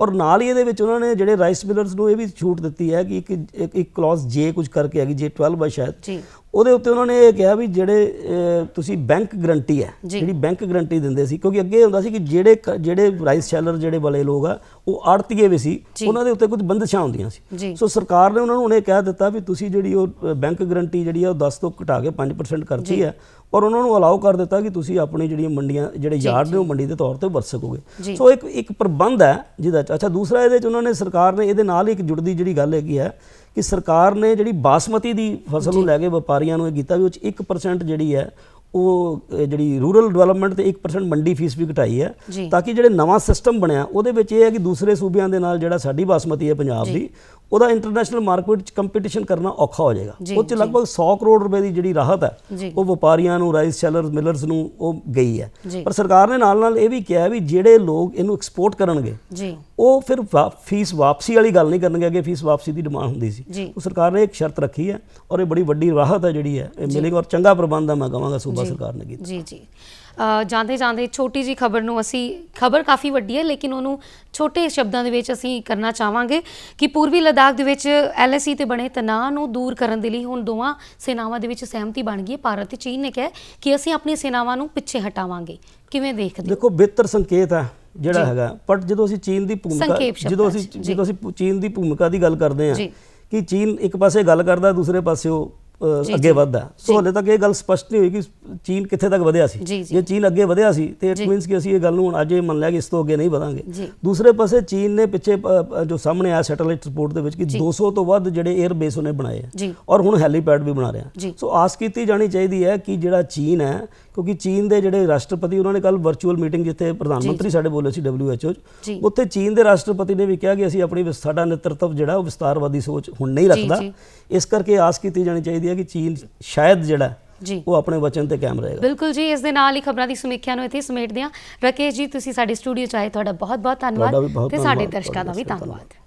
ਔਰ ਨਾਲ ਹੀ ਇਹਦੇ ਵਿੱਚ ਉਹਨਾਂ ਨੇ ਜਿਹੜੇ ਰਾਈਸ ਮਿਲਰਸ ਨੂੰ ਇਹ ਵੀ ਛੂਟ ਦਿੱਤੀ ਹੈ ਕਿ ਇੱਕ ਇੱਕ ਕਲੌਜ਼ ਜੇ ਕੁਝ ਕਰਕੇ ਹੈਗੀ ਜੇ 12 ਹੈ ਸ਼ਾਇਦ ਉਹਦੇ ਉੱਤੇ ਉਹਨਾਂ ਨੇ ਇਹ ਕਿਹਾ ਵੀ ਜਿਹੜੇ ਤੁਸੀਂ ਬੈਂਕ ਗਰੰਟੀ ਹੈ ਜਿਹੜੀ ਬੈਂਕ ਗਰੰਟੀ ਦਿੰਦੇ ਸੀ ਕਿਉਂਕਿ ਅੱਗੇ ਹੁੰਦਾ ਸੀ ਕਿ ਜਿਹੜੇ ਜਿਹੜੇ ਰਾਈਸ ਸੈਲਰ ਜਿਹੜੇ ਵਾਲੇ ਲੋਕ ਆ ਉਹ ਆੜਤੀਏ ਵੀ ਸੀ ਉਹਨਾਂ ਦੇ ਉੱਤੇ ਕੁਝ ਬੰਦਸ਼ਾਂ ਹੁੰਦੀਆਂ ਸੀ ਸੋ ਸਰਕਾਰ ਨੇ ਉਹਨਾਂ ਨੂੰ ਉਹਨੇ ਕਹਿ ਦਿੱਤਾ ਵੀ ਤੁਸੀਂ ਜਿਹੜੀ ਉਹ ਬੈਂਕ ਗਰੰਟੀ ਜਿਹੜੀ ਆ ਉਹ 10 ਤੋਂ ਘਟਾ ਕੇ 5% ਕਰਤੀ ਹੈ ਔਰ ਉਹਨਾਂ ਨੂੰ ਅਲਾਉ ਕਰ ਦਿੱਤਾ ਕਿ ਤੁਸੀਂ ਆਪਣੀ ਜਿਹੜੀਆਂ ਮੰਡੀਆਂ ਜਿਹੜੇ ਯਾਰਡ ਨੇ ਉਹ ਮੰਡੀ ਦੇ ਤੌਰ ਤੇ ਵਰਤ ਸਕੋਗੇ ਸੋ ਇੱਕ ਇੱਕ ਪ੍ਰਬੰਧ ਹੈ ਜਿਹਦਾ ਅੱਛਾ ਦੂਸਰਾ ਇਹਦੇ ਵਿੱਚ ਉਹਨਾਂ ਨੇ ਸਰਕਾਰ ਨੇ ਇਹਦੇ ਨਾਲ ਇੱਕ ਜੁੜਦੀ ਜਿਹੜੀ ਗੱਲ ਹੈਗੀ ਹੈ ਕਿ ਸਰਕਾਰ ਨੇ ਜਿਹੜੀ ਬਾਸਮਤੀ ਦੀ ਫਸਲ ਨੂੰ ਲੈ ਕੇ ਵਪਾਰੀਆਂ ਨੂੰ ਇਹ ਕੀਤਾ ਵੀ ਉਹ ਚ 1% ਜਿਹੜੀ ਹੈ ਉਹ ਜਿਹੜੀ ਰੂਰਲ ਡਿਵੈਲਪਮੈਂਟ ਤੇ 1% ਮੰਡੀ ਫੀਸ ਵੀ ਘਟਾਈ ਹੈ ਤਾਂ ਕਿ ਜਿਹੜੇ ਨਵਾਂ ਸਿਸਟਮ ਬਣਿਆ ਉਹਦੇ ਵਿੱਚ ਇਹ ਹੈ ਕਿ ਦੂਸਰੇ ਸੂਬਿਆਂ ਦੇ ਨਾਲ ਜਿਹੜਾ ਸਾਡੀ ਬਾਸਮਤੀ ਹੈ ਪੰਜਾਬ ਦੀ ਉਹਦਾ ਇੰਟਰਨੈਸ਼ਨਲ ਮਾਰਕੀਟ 'ਚ ਕੰਪੀਟੀਸ਼ਨ ਕਰਨਾ ਔਖਾ ਹੋ ਜਾਏਗਾ ਉਹ 'ਚ ਲਗਭਗ 100 ਕਰੋੜ ਰੁਪਏ ਦੀ ਜਿਹੜੀ ਰਾਹਤ ਹੈ ਉਹ ਵਪਾਰੀਆਂ ਨੂੰ ਰਾਈਸ ਸੈਲਰਸ ਮਿਲਰਸ ਨੂੰ ਉਹ ਗਈ ਹੈ ਪਰ ਸਰਕਾਰ ਨੇ ਨਾਲ ਨਾਲ ਇਹ ਵੀ ਕਿਹਾ ਵੀ ਜਿਹੜੇ ਲੋਕ ਇਹਨੂੰ ਐਕਸਪੋਰਟ ਕਰਨਗੇ ਉਹ ਫਿਰ ਫੀਸ ਵਾਪਸੀ ਵਾਲੀ ਗੱਲ ਨਹੀਂ ਕਰਨਗੇ ਅਗੇ ਫੀਸ ਵਾਪਸੀ ਦੀ ਡਿਮਾਂਡ ਹੁੰਦੀ ਸੀ ਉਹ ਸਰਕਾਰ ਨੇ ਇੱਕ ਸ਼ਰਤ ਰੱਖੀ ਹੈ ਔਰ ਇਹ ਬੜੀ ਵੱਡੀ ਰਾਹਤ ਹੈ ਜਿਹੜੀ ਹੈ ਇਹ ਮਿਲੇਗਾ ਔਰ ਚੰਗਾ ਪ੍ਰਬੰਧ ਹੈ ਮੈਂ ਕਹਾਂਗਾ ਸੂਬਾ ਸਰਕਾਰ ਨੇ ਕੀਤਾ ਜੀ ਜੀ ਜਾਂਦੇ ਜਾਂਦੇ ਛੋਟੀ ਜੀ ਖਬਰ ਨੂੰ ਅਸੀਂ ਖਬਰ ਕਾਫੀ ਵੱਡੀ ਹੈ ਲੇਕਿਨ ਉਹਨੂੰ ਛੋਟੇ ਸ਼ਬਦਾਂ ਦੇ ਵਿੱਚ ਅਸੀਂ ਕਰਨਾ ਚਾਹਾਂਗੇ ਕਿ ਪੂਰਬੀ ਲਦਾਖ ਦੇ ਵਿੱਚ ਐਲਐਸਸੀ ਤੇ ਬਣੇ ਤਣਾਅ ਨੂੰ ਦੂਰ ਕਰਨ ਦੇ ਲਈ ਹੁਣ ਦੋਵਾਂ ਸੈਨਾਵਾਂ ਦੇ ਵਿੱਚ ਸਹਿਮਤੀ ਬਣ ਗਈ ਹੈ ਭਾਰਤ ਤੇ ਚੀਨ ਨੇ ਕਿਹਾ ਕਿ ਅਸੀਂ ਆਪਣੀ ਸੈਨਾਵਾਂ ਨੂੰ ਪਿੱਛੇ ਹਟਾਵਾਂਗੇ ਕਿਵੇਂ ਦੇਖਦੇ ਦੇਖੋ ਬਿਹਤਰ ਸੰਕੇਤ ਹੈ ਜਿਹੜਾ ਹੈਗਾ ਪਰ ਜਦੋਂ ਅਸੀਂ ਚੀਨ ਦੀ ਭੂਮਿਕਾ ਜਦੋਂ ਅਸੀਂ ਜਦੋਂ ਅਸੀਂ ਚੀਨ ਦੀ ਭੂਮਿਕਾ ਦੀ ਗੱਲ ਕਰਦੇ ਹਾਂ ਕਿ ਚੀਨ ਇੱਕ ਪਾਸੇ ਗੱਲ ਕਰਦਾ ਦੂਸਰੇ ਪਾਸੇ ਉਹ ਅੱਗੇ ਵਧਦਾ ਸੋ ਹਲੇ ਤੱਕ ਇਹ ਗੱਲ ਸਪਸ਼ਟ ਨਹੀਂ ਹੋਈ ਕਿ ਚੀਨ ਕਿੱਥੇ ਤੱਕ ਵਧਿਆ ਸੀ ਜੇ ਚੀਨ ਅੱਗੇ ਵਧਿਆ ਸੀ ਤੇ ਇਟ ਮੀਨਸ ਕਿ ਅਸੀਂ ਇਹ ਗੱਲ ਨੂੰ ਹੁਣ ਅੱਜ ਇਹ ਮੰਨ ਲਿਆ ਕਿ ਇਸ ਤੋਂ ਅੱਗੇ ਨਹੀਂ ਵਧਾਂਗੇ ਦੂਸਰੇ ਪਾਸੇ ਚੀਨ ਨੇ ਪਿੱਛੇ ਜੋ ਸਾਹਮਣੇ ਆਇਆ ਸੈਟੇਲਾਈਟ ਰਿਪੋਰਟ ਦੇ ਵਿੱਚ ਕਿ 200 ਤੋਂ ਵੱਧ ਜਿਹੜੇ 에ਅਰ ਬੇਸ ਉਹਨੇ ਬਣਾਏ ਆ ਔਰ ਹੁਣ ਹੈਲੀਪੈਡ ਵੀ ਬਣਾ ਰਿਹਾ ਸੋ ਆਸ ਕੀਤੀ ਜਾਣੀ ਚਾਹੀਦੀ ਹੈ ਕਿ ਜਿਹੜਾ ਚੀਨ ਹੈ ਕਿਉਂਕਿ ਚੀਨ ਦੇ ਜਿਹੜੇ ਰਾਸ਼ਟਰਪਤੀ ਉਹਨਾਂ ਨੇ ਕੱਲ ਵਰਚੁਅਲ ਮੀਟਿੰਗ ਜਿੱਥੇ ਪ੍ਰਧਾਨ ਮੰਤਰੀ ਸਾਡੇ ਬੋਲੇ ਸੀ WHO ਚ ਉੱਥੇ ਚੀਨ ਦੇ ਰਾਸ਼ਟਰਪਤੀ ਨੇ ਵੀ ਕਿਹਾ ਕਿ ਅਸੀਂ ਆਪਣੀ ਸਾਡਾ ਨੇਤਰਤਵ ਜਿਹੜਾ ਉਹ ਵਿਸਤਾਰਵਾਦੀ ਸੋਚ ਹੁਣ ਨਹੀਂ ਰੱਖਦਾ ਇਸ ਕਰਕੇ ਆਸ ਕੀਤੀ ਜਾਣੀ ਚਾਹੀਦੀ ਹੈ ਕਿ ਚੀਨ ਸ਼ਾਇਦ ਜਿਹੜਾ ਜੀ ਉਹ ਆਪਣੇ ਵਚਨ ਤੇ ਕਾਇਮ ਰਹੇਗਾ ਬਿਲਕੁਲ ਜੀ ਇਸ ਦੇ ਨਾਲ ਹੀ ਖਬਰਾਂ ਦੀ ਸਮੀਖਿਆ ਨੂੰ ਇੱਥੇ ਸਮੇਟਦੇ ਹਾਂ ਰਕੇਸ਼ ਜੀ ਤੁਸੀਂ ਸਾਡੇ ਸਟੂਡੀਓ ਚ ਆਏ ਤੁਹਾਡਾ ਬਹੁਤ ਬਹੁਤ ਧੰਨਵਾਦ ਤੇ ਸਾਡੇ ਦਰਸ਼ਕਾਂ ਦਾ ਵੀ ਧੰਨਵਾਦ